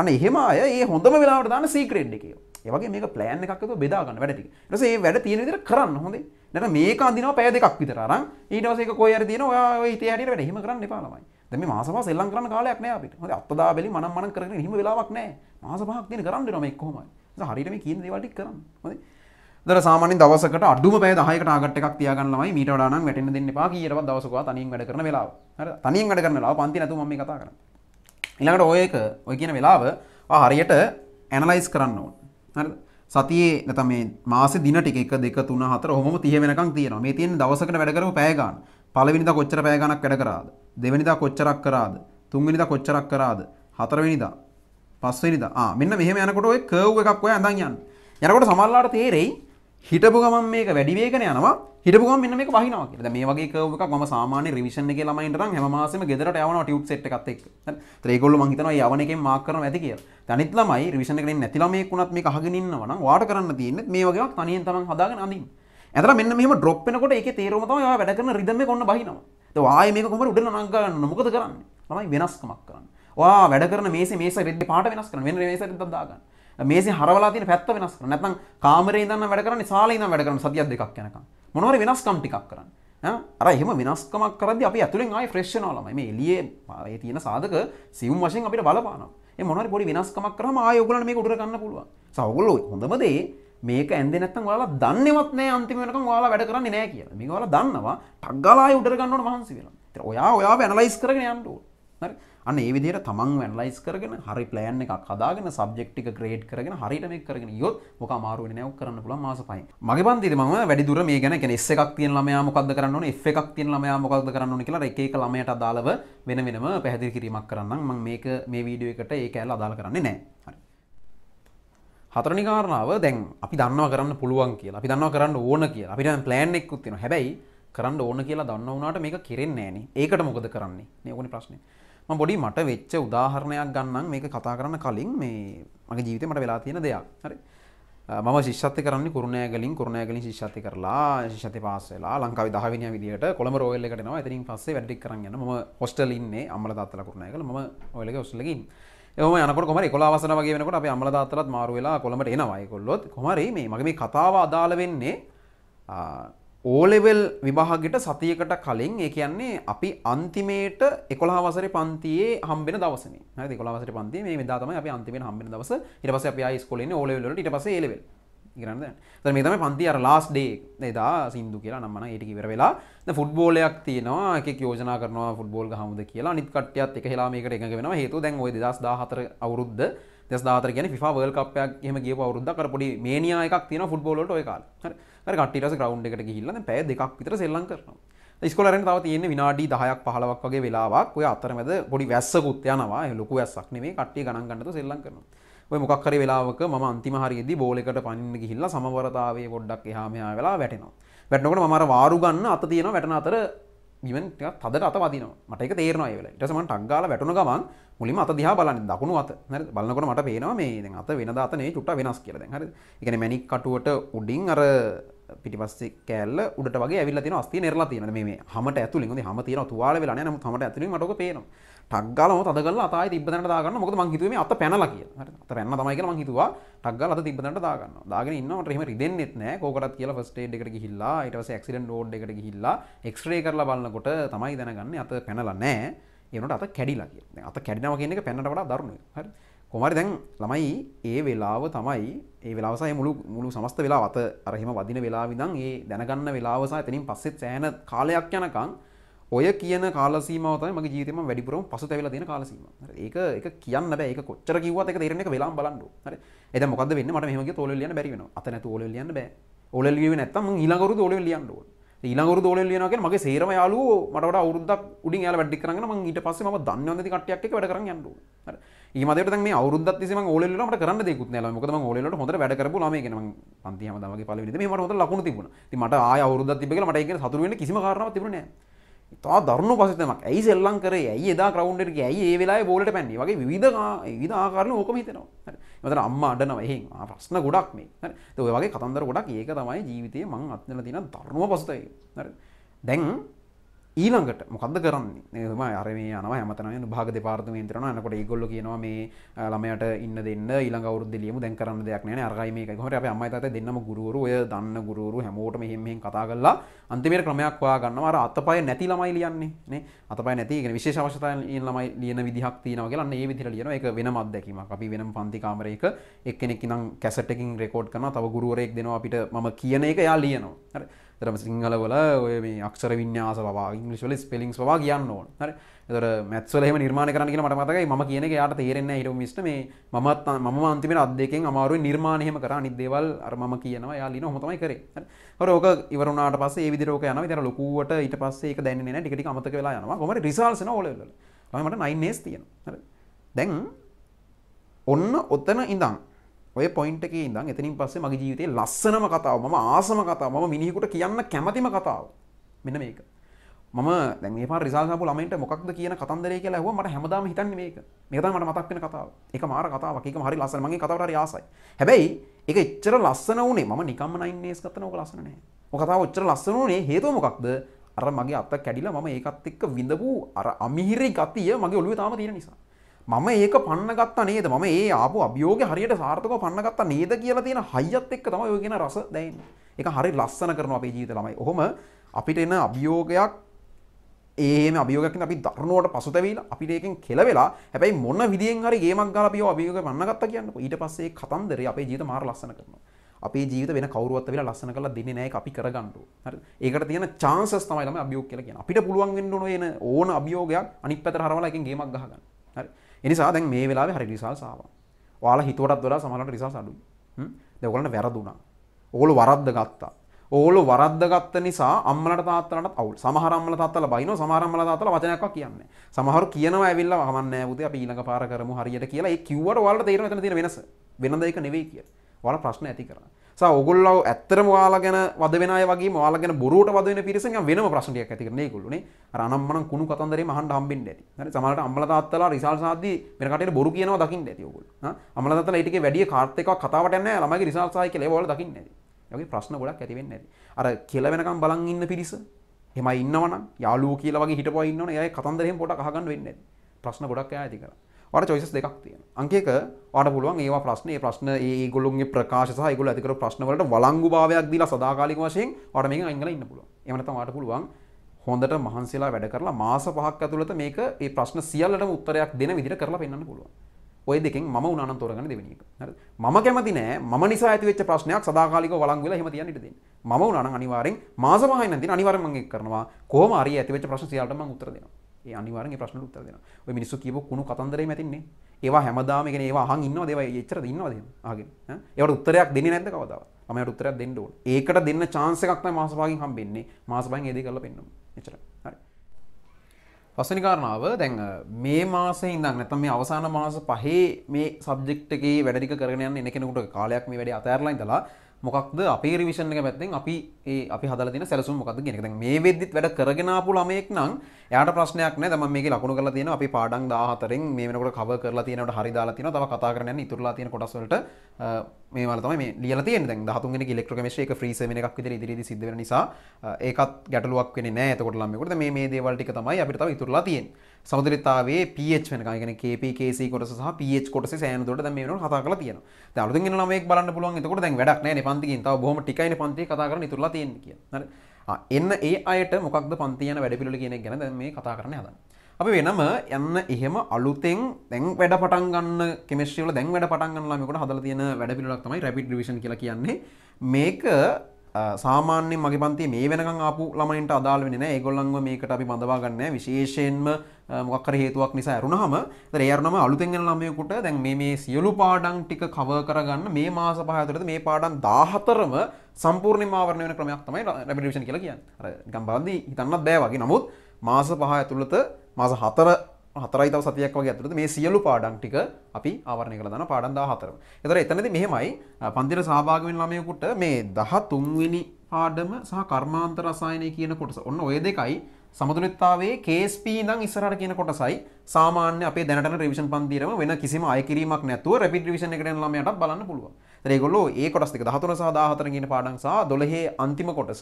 A: අන එහෙම අය ඒ හොඳම වෙලාට දාන සීක්‍රෙන්ඩ් එක ඒවගේ මේ ප්ලෑන් එකක්තු බෙදාගන්න වැඩටි රසේ වැඩ තියෙන විදිර කරන්න හොඳේ නැට මේක අදිනවා පෑ දෙකක් විතර අරන් ඊටවසේක කොයි අර තියෙන ඔයා ඉතිේ හැටියට වැඩ එහෙම කරන්න එපාලමයි දැන් මේ මාස පහ සෙල්ලම් කරන්න කාලයක් නෑ අපිට. හොඳ අත්දා බැලි මනම් මනම් කරගෙන හිම වෙලාවක් නෑ. මාස පහක් දින කරන්න දෙනවා මේක කොහොමද? ඉතින් හරියට මේ කියන දේවල් ටික කරන්න. හොඳයි. දර සාමාන්‍යයෙන් දවසකට අඩුම පැය 10කට ආගට් එකක් තියාගන්න ළමයි මීට වඩා නම් වැටෙන්න දෙන්න එපා. කීයටවත් දවසකවා තනියෙන් වැඩ කරන වෙලාව. හරිද? තනියෙන් වැඩ කරන වෙලාව පන්ති නැතුව මම මේ කතා කරන්නේ. ඉළඟට ඔයක ඔය කියන වෙලාව හරියට ඇනලයිස් කරන්න ඕන් සතියේ නැත මේ මාස දින ටික එක දෙක තුන හතර හොම තිය වෙනකක් තියෙන මේ තියෙන දවසකට වැඩකරු පෑගාන පලවිනිද කොච්චර පෑගණක් වැඩ කරාද දෙවනිදා කොච්චරක් කරාද තුන්වෙනිදා කොච්චරක් කරාද හතරවෙනිදා පස්වෙනිදා මෙන්න මෙහෙම යනකොට ඔය කව් එකක් ඔය ඇඳන් යන්න යනකොට සමල්ලාට තේරෙයි හිටපු ගමන් මේක වැඩිවේගෙන යනවා හිටපුගම මෙන්න මේක වහිනවා කියලා. දැන් මේ වගේ කර්ව් එකක් මම සාමාන්‍ය රිවිෂන් එකේ ළමයින්ට නම් හැම මාසෙම ගෙදරට යවනවා ටියුබ් සෙට් එකත් එක්ක. හරි. ඒත් ඒගොල්ලෝ මං හිතනවා මේ යවන එකෙන් මාක් කරනවා ඇති කියලා. තනිත් ළමයි රිවිෂන් එකේ නැති ළමයෙක් වුණත් මේක අහගෙන ඉන්නවා නම් වාට කරන්න තියෙන්නේ මේ වගේ එකක් තනියෙන් තමන් හදාගෙන අඳින්න. ඇතර මෙන්න මෙහෙම ඩ්‍රොප් වෙනකොට ඒකේ තේරුම තමයි ඔයා වැඩ කරන රිද්ම් එක ඔන්න බහිනවා. ඒත් ආයේ මේක කොහොමද උඩට නංග ගන්න මොකද කරන්නේ? ළමයි වෙනස්කමක් කරන්නේ. ඔයා වැඩ කරන මේසේ මේසේ රෙද්ද පාට වෙනස් කරන වෙන මේසේ රෙද්දක් දාගන්න. මේසි හරවලා තියෙන පැත්ත වෙනස් කරනවා. නැත්නම් කාමරේ ඉඳන් වැඩ කරන්නේ සාලේ ඉඳන් වැඩ කරන සතියක් දෙකක් යනකම්. මොනවාරි වෙනස්කම් ටිකක් කරන්න. අර එහෙම වෙනස්කමක් කරද්දී අපි ඇතුලෙන් ආයේ ෆ්‍රෙෂ් වෙනවා ළමයි. මේ එළියේ මේ තියෙන සාධක සිවුම් වශයෙන් අපිට බලපානවා. ඒ මොනවාරි පොඩි වෙනස්කමක් කරාම ආයේ ඔයගොල්ලන්ට මේක උඩට ගන්න පුළුවන්. සහ ඔයගොල්ලෝ හොඳම දේ මේක ඇන්දේ නැත්තම් ඔයාලා දන්නේවත් නැහැ අන්තිම වෙනකම් ඔයාලා වැඩ කරන්නේ නැහැ කියලා. මේක ඔයාලා දන්නවා. ටග් ගාලා ආයේ උඩට ගන්න ඕන මහන්සි වෙනවා. ඉතින් ඔයා ඔයාව ඇනලයිස් කරගෙන යන්න ඕන. හරි. අන්න ඒ විදිහට තමන් ඇනලයිස් කරගෙන හරි ප්ලෑන් එකක් හදාගෙන සබ්ජෙක්ට් එක ක්‍රියේට් කරගෙන හරියට මේක කරගෙන ගියොත් මොකක් අමාරු වෙන්නේ නැවක් කරන්න පුළුවන් මාස පහෙන්. මගේ පන්තියේ මම වැඩි දුර මේ ගැන කියන්නේ S එකක් තියෙන ළමයා මොකක්ද කරන්න ඕනේ F එකක් තියෙන ළමයා මොකක්ද කරන්න ඕනේ කියලා එක එක ළමයට අදාළව වෙන වෙනම පැහැදිලි කිරීමක් කරන්නම් මම මේක මේ වීඩියෝ එකට ඒක ඇල්ල අදාළ කරන්නේ නැහැ. හරි. හතරනි කාරණාව දැන් අපි දන්නවා කරන්න පුළුවන් කියලා. අපි දන්නවා කරන්න ඕන කියලා. අපිට දැන් plan එකකුත් තියෙනවා. හැබැයි කරන්න ඕන කියලා දන්න වුණාට මේක කෙරෙන්නේ නැහනේ. ඒකට මොකද කරන්නේ? මේ ඕනේ ප්‍රශ්නේ. ම බොඩි මට වෙච්ච උදාහරණයක් ගන්නම් මේක කතා කරන්න කලින් මේ මගේ ජීවිතය මට වෙලා තියෙන දෙයක් හරි මම ශිෂ්‍යත්ති කරන්නේ කුරුණෑගලින් කුරුණෑගලින් ශිෂ්‍යත්ති කරලා ශිෂ්‍යත්ති පාස් වෙලා ලංකාවේ 10 වෙනිය විදියට කොළඹ රෝයල් එකට එනවා එතනින් පස්සේ වැඩ ටික කරන් යන මම හොස්ටල් ඉන්නේ අම්මලා තාත්තලා කුරුණෑගල මම ඔයල් එකේ හොස්ටල් එකේ ඉන්නේ එහම යනකොට කොමරි කොලාවසන වගේ වෙනකොට අපි අම්මලා තාත්තලාත් මාරු වෙලා කොළඹට එනවා ඒගොල්ලොත් කොහමරි මේ මගේ මේ කතාව අදාළ වෙන්නේ ඕලෙවල් විභාගට සතියකට කලින් ඒ කියන්නේ අපි අන්තිමේට එකොලාවසර පන්තියේ හම්බෙන දවසන දෙකොලාවසර පන්ති මේ දාතම අප අන්තිමෙන් හම්බෙන දවස ඉටපස අප ස්කොලන ඕලෙවලට ඉටපස ඒලෙවල් ගරන්න මේ තම පන්ති අර ලාස් ඩේ එදා සින්දු කියලා නම්මන ඒට ඉවර වෙලා ෆුට්බෝලයක් තියෙනවා එක යෝජනා කරනවා ෆුට්බෝල් හමුද කියලා නිත්කටයත් එක හලාමකට එක වෙන හේතු දැන් ඔය දස් දාහතර අවුරුද්ධ දෙස් දාතර ගැන ෆිෆා වර්ල්ඩ් කප් එකක් එහෙම ගිය අවුරුද්දක් අර පොඩි මේනියා එකක් තියෙනවා ෆුට්බෝල් වලට ඔය කාලේ. හරි. හරි කට්ටිය ඊට ග්‍රවුන්ඩ් එකට ගිහිල්ලා දැන් පැය දෙකක් විතර සෙල්ලම් කරනවා. ඉස්කොලරෙන් තව තියෙන්නේ විනාඩි 10ක් 15ක් වගේ වෙලාවක් ඔය අතරමැද පොඩි වැස්සකුත් යනවා. ඒ ලොකු වැස්සක් නෙමෙයි කට්ටිය ගණන් ගන්නට සෙල්ලම් කරනවා. ඔය මොකක් හරි වෙලාවක මම අන්තිම හරියේදී බෝල් එකට පනින්න ගිහිල්ලා සමවරතාවයේ පොඩ්ඩක් එහා මෙහා වෙලා වැටෙනවා. වැටෙනකොට මම අර වාරු ගන්න අත තියෙනවා වැටෙන අතර ගිවන් තද අත වදින මටක තේරනවා වෙල ටසම ටක්ගාල වැටන ගමන් මුලිම අතදිහ බලන්න දකුණු අත බලන්නකොට මට පේනවා මේ අත වෙන දාතනේ චුට්ට වෙනස් කියලද හර එකන මැනික් කටුවට උඩින් අර පිටිපස්සේ කෑල්ල උඩට වගේ ඇවිල්ල තින අස්ති නිරලා තියන මේ හමට ඇතුලින් හම තියන තුවාල වෙලා නම හමට ඇතුලින් මටක පේනවා ටක්ගල තදගල අතයි තිබදට දාගන්න මොක මංහිතුවේ අත පැනල කිය අත පැන්න තමයික මංහිතුවා ටක්ගල අත තිබදට දාගන්න දාගෙන ඉන්නට එහෙම රිදන්නෙත් නෑ කෝකටත් කියල ෆස්ටේ එකට හිල්ලා ඉටස ක්සිඩන් ෝඩ් එකට හිල්ලා එක්ස්්‍රේ කරලා බලන්නකොට තමයි දැනගන්න අත පැනල නෑ එනට අත කැඩිලා කිය අත කැඩිනව කියන එක පැනට වඩා දරුණු හරි කොමරි දැන් ළමයි ඒ වෙලාව තමයි ඒ වෙලාසය මුළු මුළු සමස්ත වෙලා අත අරහෙම වදින වෙලා විදන් ඒ දැනගන්න වෙලාවසා තනින් පස්සෙත් සෑන කාලයක් යනකං ඔය කියන කාලසීමාව තමයි මගේ ජීවිතේ මම වැඩිපුරම පසුතැවිලා තියෙන කාලසීමාව. ඒක ඒක කියන්න බෑ. ඒක කොච්චර කිව්වත් ඒක තේරෙන එක වෙලාම බලන්න ඕන. හරි. එතන මොකද්ද වෙන්නේ? මට මෙහෙම ගියත් ඕලෙල් ලියන්න බැරි වෙනවා. අත නැතු ඕලෙල් ලියන්න බෑ. ඕලෙල් ලියුවේ නැත්තම් මම ඊළඟ අවුරුද්ද ඕලෙල් ලියන්න ඕන. ඊළඟ අවුරුද්ද ඕලෙල් ලියනවා කියන්නේ මගේ සේරම යාළුවෝ මට වඩා අවුරුද්දක් උඩින් යාලා වැඩි කරගෙන මම ඊට පස්සේ මම දන්නේ නැති කට්ටියක් එක්ක වැඩ කරන් යන්න ඕන. හරි. ඒමදට මේ අවුද්ද තිම ඔලට කරන්න දෙකුත් නෑල මොකද ඔලට හොඳ වැඩ කරපු ලාමගෙන පන්තිම දමගේ පල ම හොඳ ලකුණු තිබුණ මට අවුද්ද තිබල මට සතුරුවෙන කිසිම කාරණ තිබුණේ තා දරුණු පසතමක් ඇයි සෙල්ලං කරේ ඇයි එදා කරවුන්ඩට ඇයි ඒ වෙලා බෝලට පැන්නේ වගේ විධකා විධාකාරල ඕකම හිතනවා මතර අම්ම අඩන වහෙ ප්‍රශ්න ගොඩක් මේ ඔය වගේ කතන්දර ගොඩක් ඒක තමයි ජීවිතය මං අත්නල තින දරුණුව පසතයි දැන් ඊළඟට මොකද කරන්නේ ම අරම යනවා හමතන භාග පාර්තමේන්තරන අනකොට ඒගොල්ල කියනවා මේ ළමයට ඉන්න දෙන්න ඊළඟ අවුදලියම දැන් කරන්න දෙයක් නෑ අරගයි මේ හොට අප අමතත දෙන්නම ගුරුවරු ඔය දන්න ගුරුවරු හැමෝට මෙහෙමෙන් කතා කරලා අන්තිමයට ක්‍රමයක් හොයා ගන්නවා අර අතපය නැති ළමයි ලියන්නේ නේ අතපය නැති විශේෂ අවශ්‍යතාවයන් ළමයි ලියන විදිහක් තියෙනවා කියලා අන්න ඒ විදිහට ලියනවා ඒක වෙනම අත්දැකීමක් අපි වෙනම පන්ති කාමරයක එක්කෙනෙක් ඉඳන් කැසට් එකකින් රෙකෝඩ් කරනවා තව ගුරුවරයෙක් දෙනවා අපිට මම කියන එක එයා ලියනවා හරි තරම සිංහලවල ඔය මේ අක්ෂර වින්‍යාස පවා ඉංගලිස්වල ස්පෙලිංස් පවා කියන්න ඕන හරි තොර මැත්වලම නිර්මාණ කරන කියෙන මටමතකයි ම කියන යාට තේරෙන්න ඉට මිට මේ මත් ම අන්තිමට අදකෙන් අමාරු නිර්මාණයම කර නිදේවල් අර්ම කියනවා යාලින හොතමයි කර හර ඕක ඉවරුණට පස විදිරෝක යන තර ලොකුවට ඊට පස්සේ දැන්න ටිකට අමතක වෙලා යනවා ොම රිසාල්සන ඔල මට නයින්නේස් තියෙන දැන් ඔන්න ඔත්තන ඉඳං ඔය පොයින්ට එක ඉඳන් එතනින් පස්සේ මගේ ජීවිතේ ලස්සනම කතාව මම ආසම කතාව මම මිනිහෙකුට කියන්න කැමැතිම කතාව මෙන්න මේක මම දැන් මේ පාර රිසල් සම්පූර්ණ ළමයින්ට මොකක්ද කියන කතන්දරය කියලා ඇහුවා මට හැමදාම හිතන්නේ මේක මේක තමයි මට මතක් වෙන කතාව ඒක මාර කතාවක් ඒකම හරි ලස්සන මගේ කතාවට හරි ආසයි හැබැයි ඒක එච්චර ලස්සන වුණේ මම නිකම්ම 9 ස් ගත්තන ඕක ලස්සන නෑ ඔය කතාව එච්චර ලස්සන වුණේ හේතුව මොකක්ද අර මගේ අත කැඩිලා මම ඒකත් එක්ක විඳපු අර අමිහිරි ගතිය මගේ ඔළුවේ තාම තියෙන නිසා මම ඒක පන්නගත්තා නේද මම ඒ ආපු අභියෝග හරියට සාර්ථකව පන්නගත්තා නේද කියලා තියෙන හයියත් එක්ක තමයි ඔය කියන රස දැනෙන්නේ. ඒක හරි ලස්සන කරනවා අපේ ජීවිත ළමයි. ඔහොම අපිට එන අභියෝගයක් ඒම අභියෝගක් අපි දරුණුවට පසුතැවිලා අපිට ඒකෙන් කෙලවෙලා හැබැයි මොන විදියෙන් හරි ගේමක් ගාලා අපි ඒව අභියෝග පන්නගත්තා කියන්නකෝ. ඊට පස්සේ ඒ කතන්දරේ අපේ ජීවිත මාර ලස්සන කරනවා. අපේ ජීවිත වෙන කවරුවත් වෙලා ලස්සන කරලා දෙන්නේ නැහැ ඒක අපි කරගන්න ඕන. හරි. ඒකට තියෙන chances තමයි ළමයි අභියෝග කියලා කියන්නේ. අපිට පුළුවන් වෙන්න ඕන එන ඕන අභියෝගයක් අනිත් පැත්තට හරවලා එකෙන් ගේමක් ගහගන්න. හරි. එනිසා දැන් මේ වෙලාවේ හරි රිසල්ට්ස් ආවා. ඔයාලා හිතුවටත් වඩා සමහරවිට රිසල්ට්ස් අඩුයි. හ්ම්. දැන් ඔයගලන්ට වැරදුනා. ඕගොල්ලෝ වරද්ද ගත්තා. ඕගොල්ලෝ වරද්ද ගත්ත නිසා අම්මලට තාත්තලටත් අවුල්. සමහර අම්මලා තාත්තලා බයිනෝ සමහර අම්මලා තාත්තලා වචනයක්වත් කියන්නේ නැහැ. සමහරු කියනවා ඇවිල්ලා කමන්නේ නැහැ පුතේ අපි ඊළඟ පාර කරමු හරියට කියලා. ඒ කිව්වට ඔයාලට තේරෙන එතන තියෙන වෙනස. වෙනද ඒක නෙවෙයි කියලා. ඔයාලා ප්‍රශ්න ඇති කරනවා. ඔගොල්ලව ඇත්තරම වාලා ගැන වද වෙන වගේ වාලා ගැන බොරුවට වද වෙන පිරිස නිකන් වෙනම ප්‍රශ්න ටිකක් ඇති කරන්නේ ඒගොල්ලෝනේ අර අනම්මනම් කුණු කතන්දරේ මහන්න හම්බෙන්න ඇති හරි සමහරට අම්මලා තාත්තලා රිසල් සාද්දී මෙර කටේට බොරු කියනවා දකින්න ඇති ඕගොල්ලෝ හා අම්මලා තාත්තලා ඒ ටිකේ වැඩි කාර්ත් එකක් කතාවට යන්නේ නැහැ ළමයිගේ රිසල් සායි කියලා ඒව ඔයාලා දකින්න ඇති ඒ වගේ ප්‍රශ්න ගොඩක් ඇති වෙන්නේ ඇති අර කියලා වෙනකම් බලන් ඉන්න පිරිස එහෙමයි ඉන්නවනම් යාළුවෝ කියලා වගේ හිටපුවා ඉන්නවනේ එයා ඒ කතන්දරේ එහෙම පොඩක් අහගන්න වෙන්නේ නැති ප්‍රශ්න ගොඩක් එයා ඇති කරා වට චොයිසස් දෙකක් තියෙන අංකක වට පුළුවන් ඒවා ප්‍රශ්න ඒ ප්‍රශ්න ඒ ගොල්ලුන්ගේ ප්‍රකාශ සහ ඒගොල්ලෝ ඇතිකර ප්‍රශ්න වලට වළංගු භාවයක් දීලා සදාකාලික වශයෙන් වට මේකෙන් අයින් කරලා ඉන්න පුළුවන් එහෙම නැත්නම් වට පුළුවන් හොඳට මහන්සිලා වැඩ කරලා මාස පහක් ඇතුළත මේක ඒ ප්‍රශ්න සියල්ලටම උත්තරයක් දෙන විදිහට කරලා පෙන්නන්න පුළුවන් ඔය දෙකෙන් මම වුණා නම් තෝරගන්න දෙවෙනි එක හරිද මම කැමති නෑ මම නිසා ඇති වෙච්ච ප්‍රශ්නයක් සදාකාලිකව වළංගු වෙලා එහෙම තියන්න ඉඩ දෙන්න මම වුණා නම් අනිවාර්යෙන් මාස පහයි නම් දින අනිවාර්යෙන් මම ඒක කරනවා කොහොම හරි ඇති වෙච්ච ප්‍රශ්න සියල්ලට මම උත්තර දෙනවා ඒ අනිවාර්යෙන් ඒ ප්‍රශ්නට උත්තර දෙනවා. ඔය මිනිස්සු කියපු කුණු කතන්දරේ මැතින්නේ. ඒවා හැමදාම කියන්නේ ඒවා අහන් ඉන්නවද? ඒවා එච්චරද ඉන්නවද? අහගෙන. ඈ ඒවට උත්තරයක් දෙන්නේ නැද්ද කවදාවත්? මම ඒකට උත්තරයක් දෙන්න ඕන. ඒකට දෙන්න chance එකක් තමයි මාස පහකින් හම්බෙන්නේ. මාස පහෙන් ඒ දේ කරලා පෙන්නමු. එච්චරයි. හරි. පස්වෙනි කාරණාව දැන් මේ මාසේ ඉඳන් නැත්නම් මේ අවසාන මාස පහේ මේ සබ්ජෙක්ට් එකේ වැඩ ටික කරගෙන යන එන කෙනෙකුට කාලයක් මේ වැඩේ අතහැරලා ඉඳලා මොකක්ද අපේ රිවිෂන් එක පැත්තෙන් අපි ඒ අපි හදලා දෙන සැලසුම් මොකක්ද කියන එක. දැන් මේ වෙද්දිත් වැඩ කරගෙන ආපු ළමයෙක් නම් යාට ප්‍රශ්නයක් නෑ තමයි මේකේ ලකුණු කරලා තියෙනවා අපි පාඩම් 14න් මේ වෙනකොට කවර් කරලා තියෙනවට හරි දාලා තියෙනවා තව කතා කරන්න යන ඉතුරුලා තියෙන කොටස් වලට මේවල තමයි මේ ලියලා තියෙන්නේ දැන් 13 වෙනි ඉලෙක්ට්‍රොකෙමිස්ට්‍රි එක ෆ්‍රී සෙමින එකක් විදිහට ඉදිරියේදී සිද්ධ වෙන නිසා ඒකත් ගැටලුවක් වෙන්නේ නෑ එතකොට ළමයෙකුට මේ මේ දේවල් ටික තමයි අපිට තව ඉතුරුලා තියෙන්නේ සමුදරිතාවේ පH වෙනකන් කියන්නේ KPKC කොටස සහ PH කොටසේ සෑහෙන දුරට දැන් මේ වෙනකොට කතා කරලා තියෙනවා. දැන් අලුතෙන් එන ළමයෙක් බලන්න පුළුවන්. එතකොට දැන් වැඩක් නැහැ නේ පන්තිකින්. තව බොහොම ටිකයිනේ පන්තියේ කතා කරන්න ඉතුරුලා තියෙන්නේ කියලා. හරි. එන්න ඒ අයට මොකක්ද පන්තියන වැඩපිළි කියෙන ගැන මේ කතා කරන හද. අපි වෙනම යන්න එහෙම අලුතෙන් දැන් වැඩ පටන්ගන්න කෙමෙශවල දැන් වැඩ පටන්ගන්නලාමකට හදල තියෙන වැඩපිලක් තමයි රැපිට විෂන් කියල කියන්නේ මේක සාමාන්‍ය මගේ පන්ති මේ වෙනකම් ආපු ළමයින්ට අදාළ වෙන්නේ නැහැ. ඒගොල්ලන්ව මේකට අපි බඳවා ගන්නෑ. විශේෂයෙන්ම මොකක් හරි හේතුවක් නිසා ඇරුණාම ඒතර ඒ අරුණම අලුතෙන් එන ළමයෙකුට දැන් මේ මේ සියලු පාඩම් ටික කවර් කරගන්න මේ මාස පහ ඇතුළත මේ පාඩම් 14ම සම්පූර්ණයෙන්ම ආවරණය වෙන ක්‍රමයක් තමයි රැපිඩ් රිවිෂන් කියලා කියන්නේ. අර නිකන් බලද්දි හිතන්නත් බෑ වගේ. නමුත් මාස පහ ඇතුළත මාස 4 හතරයිතව සතියක් වගේ ඇතුළත මේ සියලු පාඩම් ටික අපි ආවරණය කරලා දාන පාඩම් 14ම. ඒතර එතනදි මෙහෙමයි පන්තිර සහභාගී වෙන ළමයෙකුට මේ 13 වෙනි පාඩම සහ කර්මාන්ත රසායනය කියන කොටස. ඔන්න ඔය දෙකයි සමතුලිතතාවයේ KSP ඉඳන් ඉස්සරහට කියන කොටසයි සාමාන්‍ය අපේ දැනටන රිවිෂන් පන්තිරම වෙන කිසිම අය කිරීමක් නැතුව රැපිඩ් රිවිෂන් එකට යන ළමයාටත් බලන්න පුළුවන්. ඒතර ඒගොල්ලෝ ඒ කොටස් දෙක 13 සහ 14 කියන පාඩම් සහ 12 අන්තිම කොටස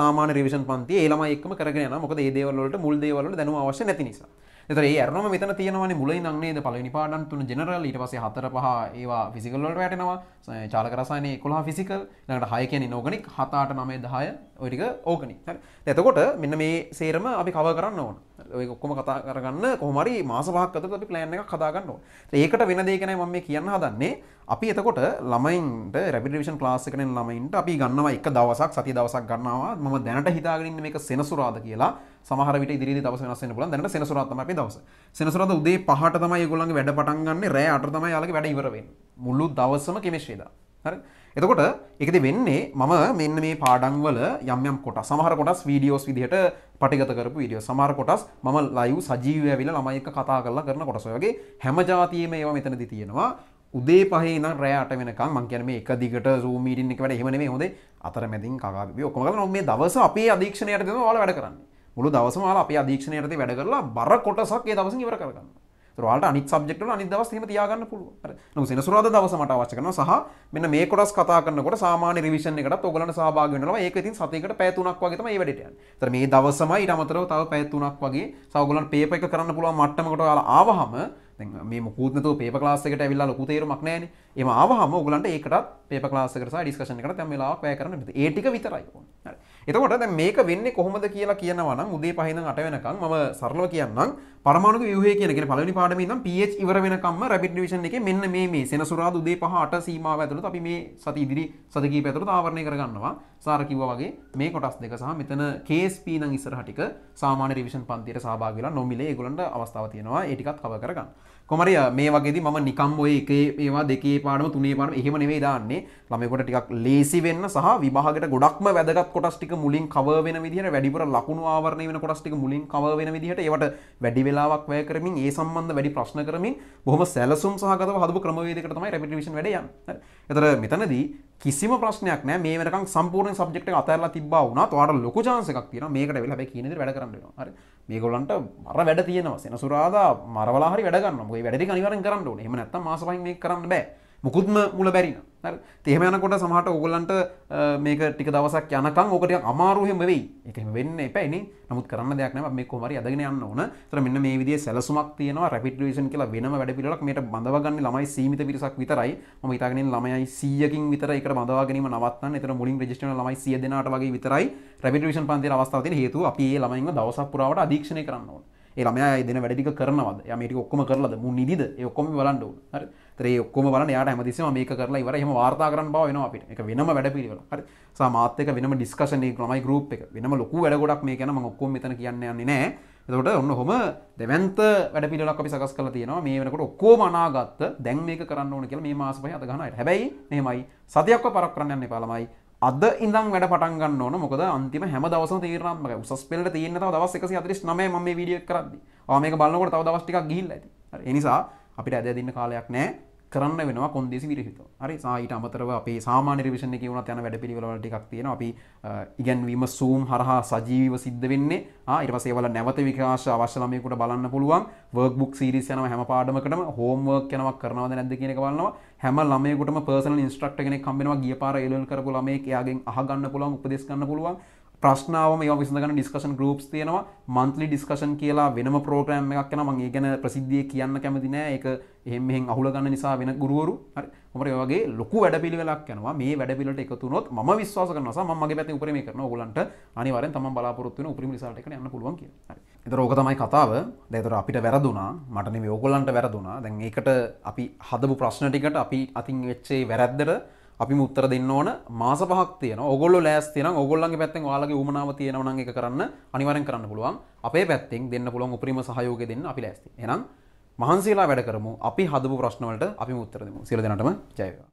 A: සාමාන්‍ය රිවිෂන් පන්තියේ ඒ ළමයි එක්කම කරගෙන යනවා. මොකද ඒ දේවල් වලට මුල් දේවල් වල දැනුම අවශ්‍ය නැති නිසා. එතර යරනම මෙතන තියෙනවන මුල ඉදන්නේද පලනි පාඩන් තුන ජනරල් ඉට පස හතර පහ ඒවා ෆිසිකල්ලට වැටෙනවා චාලකරසායනය කොලා ෆිසිකල් නට හය කියන නෝගනික් හතාට නමේ දහය ඔටික ඕකනි එතකොට මෙන්න මේ සේරම අපි කව කරන්න ඕන ඔක්කොම කතා කරගන්න කොහමරි මාස පහක් අතර අපි ප්ලෑන් එකක් හදාගන්න ඕනේ. ඒකට වෙන දෙයක් නෑ මම මේ කියන්න හදන්නේ. අපි එතකොට ළමයින්ට රැපිඩ් රිවිෂන් ක්ලාස් එකක යන ළමයින්ට අපි ගන්නවා එක දවසක් සතිය දවසක් ගන්නවා. මම දැනට හිතාගෙන ඉන්නේ මේක සෙනසුරාදා කියලා. සමහර විට ඉදිරියේදී දවස් වෙනස් වෙන්න පුළුවන්. දැනට සෙනසුරාදා තමයි අපි දවස. සෙනසුරාදා උදේ 5ට තමයි ඒගොල්ලන්ගේ වැඩ පටන් ගන්නෙ. රෑ 8ට තමයි යාළුවගේ වැඩ ඉවර වෙන්නේ. මුළු දවසම කෙමිස්ට්‍රි දා. හරි එතකොට එකද වෙන්නේ මම මෙන්න මේ පාඩංවල යම්යම් කොට සමහර කොටස් වීඩියෝස් විදිහට පටිගත කරපු විඩියෝ සමහර කොටස් මම ලයිව් සජීවය විල ළමයි එක කතා කරලා කරන කොටස වගේ හැම જાතියෙම ඒවා මෙතනදි තියෙනවා උදේ පහේ නම් රෑ 8 වෙනකම් මං කියන්නේ මේ එක දිගට Zoom meeting එක වැඩ එහෙම නෙමෙයි හොඳේ අතරමැදින් කකා බිබී ඔක්කොම කරනවා මේ දවස අපේ අධීක්ෂණයට දෙනවා ඔයාලා වැඩ කරන්නේ මුළු දවසම ඔයාලා අපේ අධීක්ෂණයටදී වැඩ කරලා බර කොටසක් ඒ දවසින් ඉවර කරගන්නවා වාලට අනිත් සබ්ෙක්ට අනි දවස් හෙම තියාගන්න පුළුව නම සෙනසුරාද දවස මට අවශ්‍ය කරන සහ මෙන්න මේ කොටස් කතා කරනකොට සාමාන්‍ය රිවිෂන් එකට ඔගලන සහභාගී වෙනවා ඒක ඉතින් සතියකට පැය තුනක් වගේ තමයි මේ වැඩේට යන්නේ. ඒතර මේ දවසමයි ඊට අමතරව තව පැය තුනක් වගේ සවගලන් පේපර් එක කරන්න පුළුවන් මට්ටමකට ඔයාලා ආවහම මේ මුකුත්නතු පේප ලාස්සකට ඇවිල්ල ලොකුතේරුමක් නෑන එම ආවහම ගලන්ට ඒකටත් පේප ලාස්සකට ඩිස්කෂන එකට තැම ලා පය කරන ඒටික විතරයි එතකොට දැන් මේක වෙන්නේ කොහොමද කියලා කියනවා නම් උදේ පහෙන් අට වෙනකම් මම සරලව කියන්නම් පරමාණුක ව්‍යුහය කියන එකේ පළවෙනි පාඩමේ ඉඳන් PH ඉවර වෙනකම්ම රැපිඩ් ඩිවිෂන් එකේ මෙන්න මේ මේ සෙනසුරාදා උදේ පහ අට සීමාව ඇතුළත අපි මේ සති ඉදිරි සති කිහිපය ඇතුළත ආවරණය කරගන්නවා සාර කිව්වා වගේ මේ කොටස් දෙක සහ මෙතන KSP නම් ඉස්සරහ ටික සාමාන්‍ය රිවිෂන් පන්තියට සහභාගී වෙලා නොමිලේ ඒගොල්ලන්ට අවස්ථාව තියෙනවා ඒ ටිකත් කව කරගන්න කොමරිය මේ වගේද ම නිකම්බොය එක ඒවා දෙකේ පානම තුනේ පාන එහෙම නෙවේ දාන්නේ ළමෙකොට ටිකක් ලේසි වෙන්න සහ විභාගට ගොඩක්ම වැදගත් කොටස්ටික මුලින් කව වෙන විදිහට වැඩිපුර ලකුණු ආවරණය වෙන කොටස්ටික මුලින් කව වෙන විදිහට ඒවට වැඩි වෙලාවක් වැය කරමින් ඒ සම්බන්ධ වැඩි ප්‍රශ්න කරමින් බොහොම සැලසුම් සහගතව හදපු ක්‍රමවේදයකට තමයි රෙපිටිෂන් වැඩ යන්නේ. එතන මෙතනදී කිසිම ප්‍රශ්නයක් නෑ මේ වෙනකන් සම්පූර්ණ සබ්ජෙක්ට් එක අතහැරලා තිබ්බා වුණත් ඔයාලට ලොකු chance එකක් තියෙනවා මේකට වෙලා හැබැයි කියන විදිහට වැඩ කරන්න වෙනවා හරි මේගොල්ලන්ට මර වැඩ තියෙනවා සෙනසුරාදා මරවලා හරි වැඩ ගන්නවා මොකද මේ වැඩ ටික අනිවාර්යෙන් කරන්න ඕනේ එහෙම නැත්නම් මාස පහෙන් මේක කරන්න බෑ මුකුත්ම මුල බැරි නෑ තේම යනකොට සමහට ඔගොල්ලන්ට මේක ටික දවසක් යනකම් ඕකට අමාරුහෙම වෙයි එකම වෙන්න එපැයිනි නමුත් කරන්න දෙයක්නම මේ කොමරි අදගෙන යන්න ඕන තර මෙන්න මේ විදි සැලසුමක් තියනවා රැපිටලේෂන් කියලා වෙනම වැඩ පිලක් මේට බඳවගන්න ළමයි සීමිත පිරිසක් විතරයි ම ඉතාගෙන ළමයි සියකින් විතර එක බදවාගනීම නවත්තන්න එතර මුලින් රජිස්ටන ළමයි සිය දෙනාට වගේ විතරයි රැපිටලේෂන් පන්තිර අවස්ථාවතින හේතු අපි ළමයින්ව දවසක් පුරාවට අධීක්ෂණය කරන්න ඕන ළමයා දෙන වැඩික කරනවද යමටි ඔක්කොම කරලද මු නිදිද ඔක්කොම වලන්ඩ හරි ත්‍රේ ඔක්කොම බලන යාට හැමතිස්සම මේක කරලා ඉවර එහෙම වාර්තා කරන්න බව වෙනවා අපිට. ඒක වෙනම වැඩපිළිවෙල. හරි. සා මාත් එක්ක වෙනම ඩිස්කෂන් එක ළමයි group එක. වෙනම ලොකු වැඩ ගොඩක් මේ ගැන මම ඔක්කොම මෙතන කියන්න යන්නේ නැහැ. එතකොට ඔන්න ඔහොම දෙවන්ත වැඩ පිළිවෙලක් අපි සකස් කරලා තියෙනවා. මේ වෙනකොට ඔක්කොම අනාගත දැන් මේක කරන්න ඕන කියලා මේ මාස පහේ අත ගන්න අයට. හැබැයි මෙහෙමයි සතියක්ව පරක් කරන්න යන්න එපා ළමයි. අද ඉඳම් වැඩ පටන් ගන්න ඕන මොකද අන්තිම හැම දවසම තීරණාත්මකයි. උසස් පෙළට තියෙන තව දවස් 149 මම මේ වීඩියෝ එක කරද්දි. ආ මේක බලනකොට තව දවස් ටිකක් ගිහිල්ලා ඇති. හරි. ඒ නිසා අපිට ඇද දෙන්න කාලයක් නැහැ. කරන්න වෙන කොන්දෙසි විරහිත හරි සාහිට අමතරව අපේ සාමාන්‍ය රිවිෂණ එක වුණත් යන වැඩ පිළිවෙලට එකක් තියෙන අපි ඉගැන්වීම සූම් හරහා සජීවිව සිද්ධ වෙන්නේ ආයිරවසේවල නැවත විකාශ අවශ්‍ය ළමයෙකුට බලන්න පුළුවන් වර්ක් බුක් සීරීස් යනවා හැම පාඩමකටම හෝම්වර්ක් යනවක් කරනවද නැද්ද කියන එක බලනවා හැම ළමයෙකුටම පර්සනල් ඉන්ස්ට්‍රක්ටර් කෙනෙක් හම්බ වෙනවා ගිය පාර එලෙවල් කරපු ළමයෙක් එයාගෙන් අහගන්න පුළුවන් උපදෙස් ගන්න පුළුවන් ප්‍රශ්නාවම ඒ විසඳගන්න ඩිස්කෂන් ගරුප්ස් තියෙනවා මන්ත්ලි ඩිස්කෂන් කියලා වෙනම ප්‍රෝග්‍රෑම් එකක් යනවා මම ඒ ගැන ප්‍රසිද්ධිය කියන්න කැමති නෑ ඒක එහෙම මෙහෙන් අහුල ගන්න නිසා වෙන ගුරුවරු හරි මොකද ඒ වගේ ලොකු වැඩපිළිවෙලක් යනවා මේ වැඩපිළිවෙලට එකතු වුණොත් මම විශ්වාස කරනවා සම මම මගේ පැත්තෙන් උපරිමය කරනවා ඕගලන්ට අනිවාර්යෙන් තමන් බලාපොරොත්තු වෙන උපරිම රිසල්ට් එකට යන්න පුළුවන් කියලා හරි එතකොට ඕක තමයි කතාව දැන් එතකොට අපිට වැරදුනා මට නෙමෙයි ඕගලන්ට වැරදුනා දැන් ඒකට අපි හදපු ප්‍රශ්න ටිකට අපි අතින් වෙච්ච වැරද්දට අපි මුත්තර දෙන්න ඕන මාස පහක් තියෙන ඔගොල්ලෝ ලෑස්ති නම් ඔගොල්ලන්ගේ පැත්තෙන් ඔයාලගේ උමනාව තියෙනවා නම් ඒක කරන්න අනිවාර්යෙන් කරන්න පුළුවන් අපේ පැත්තෙන් දෙන්න පුළුවන් උපරිම සහයෝගය දෙන්න අපි ලෑස්ති එහෙනම් මහන්සිලා වැඩ කරමු අපි හදපු ප්‍රශ්න වලට අපි උත්තර දෙමු සියලු දෙනාටම ජය වේවා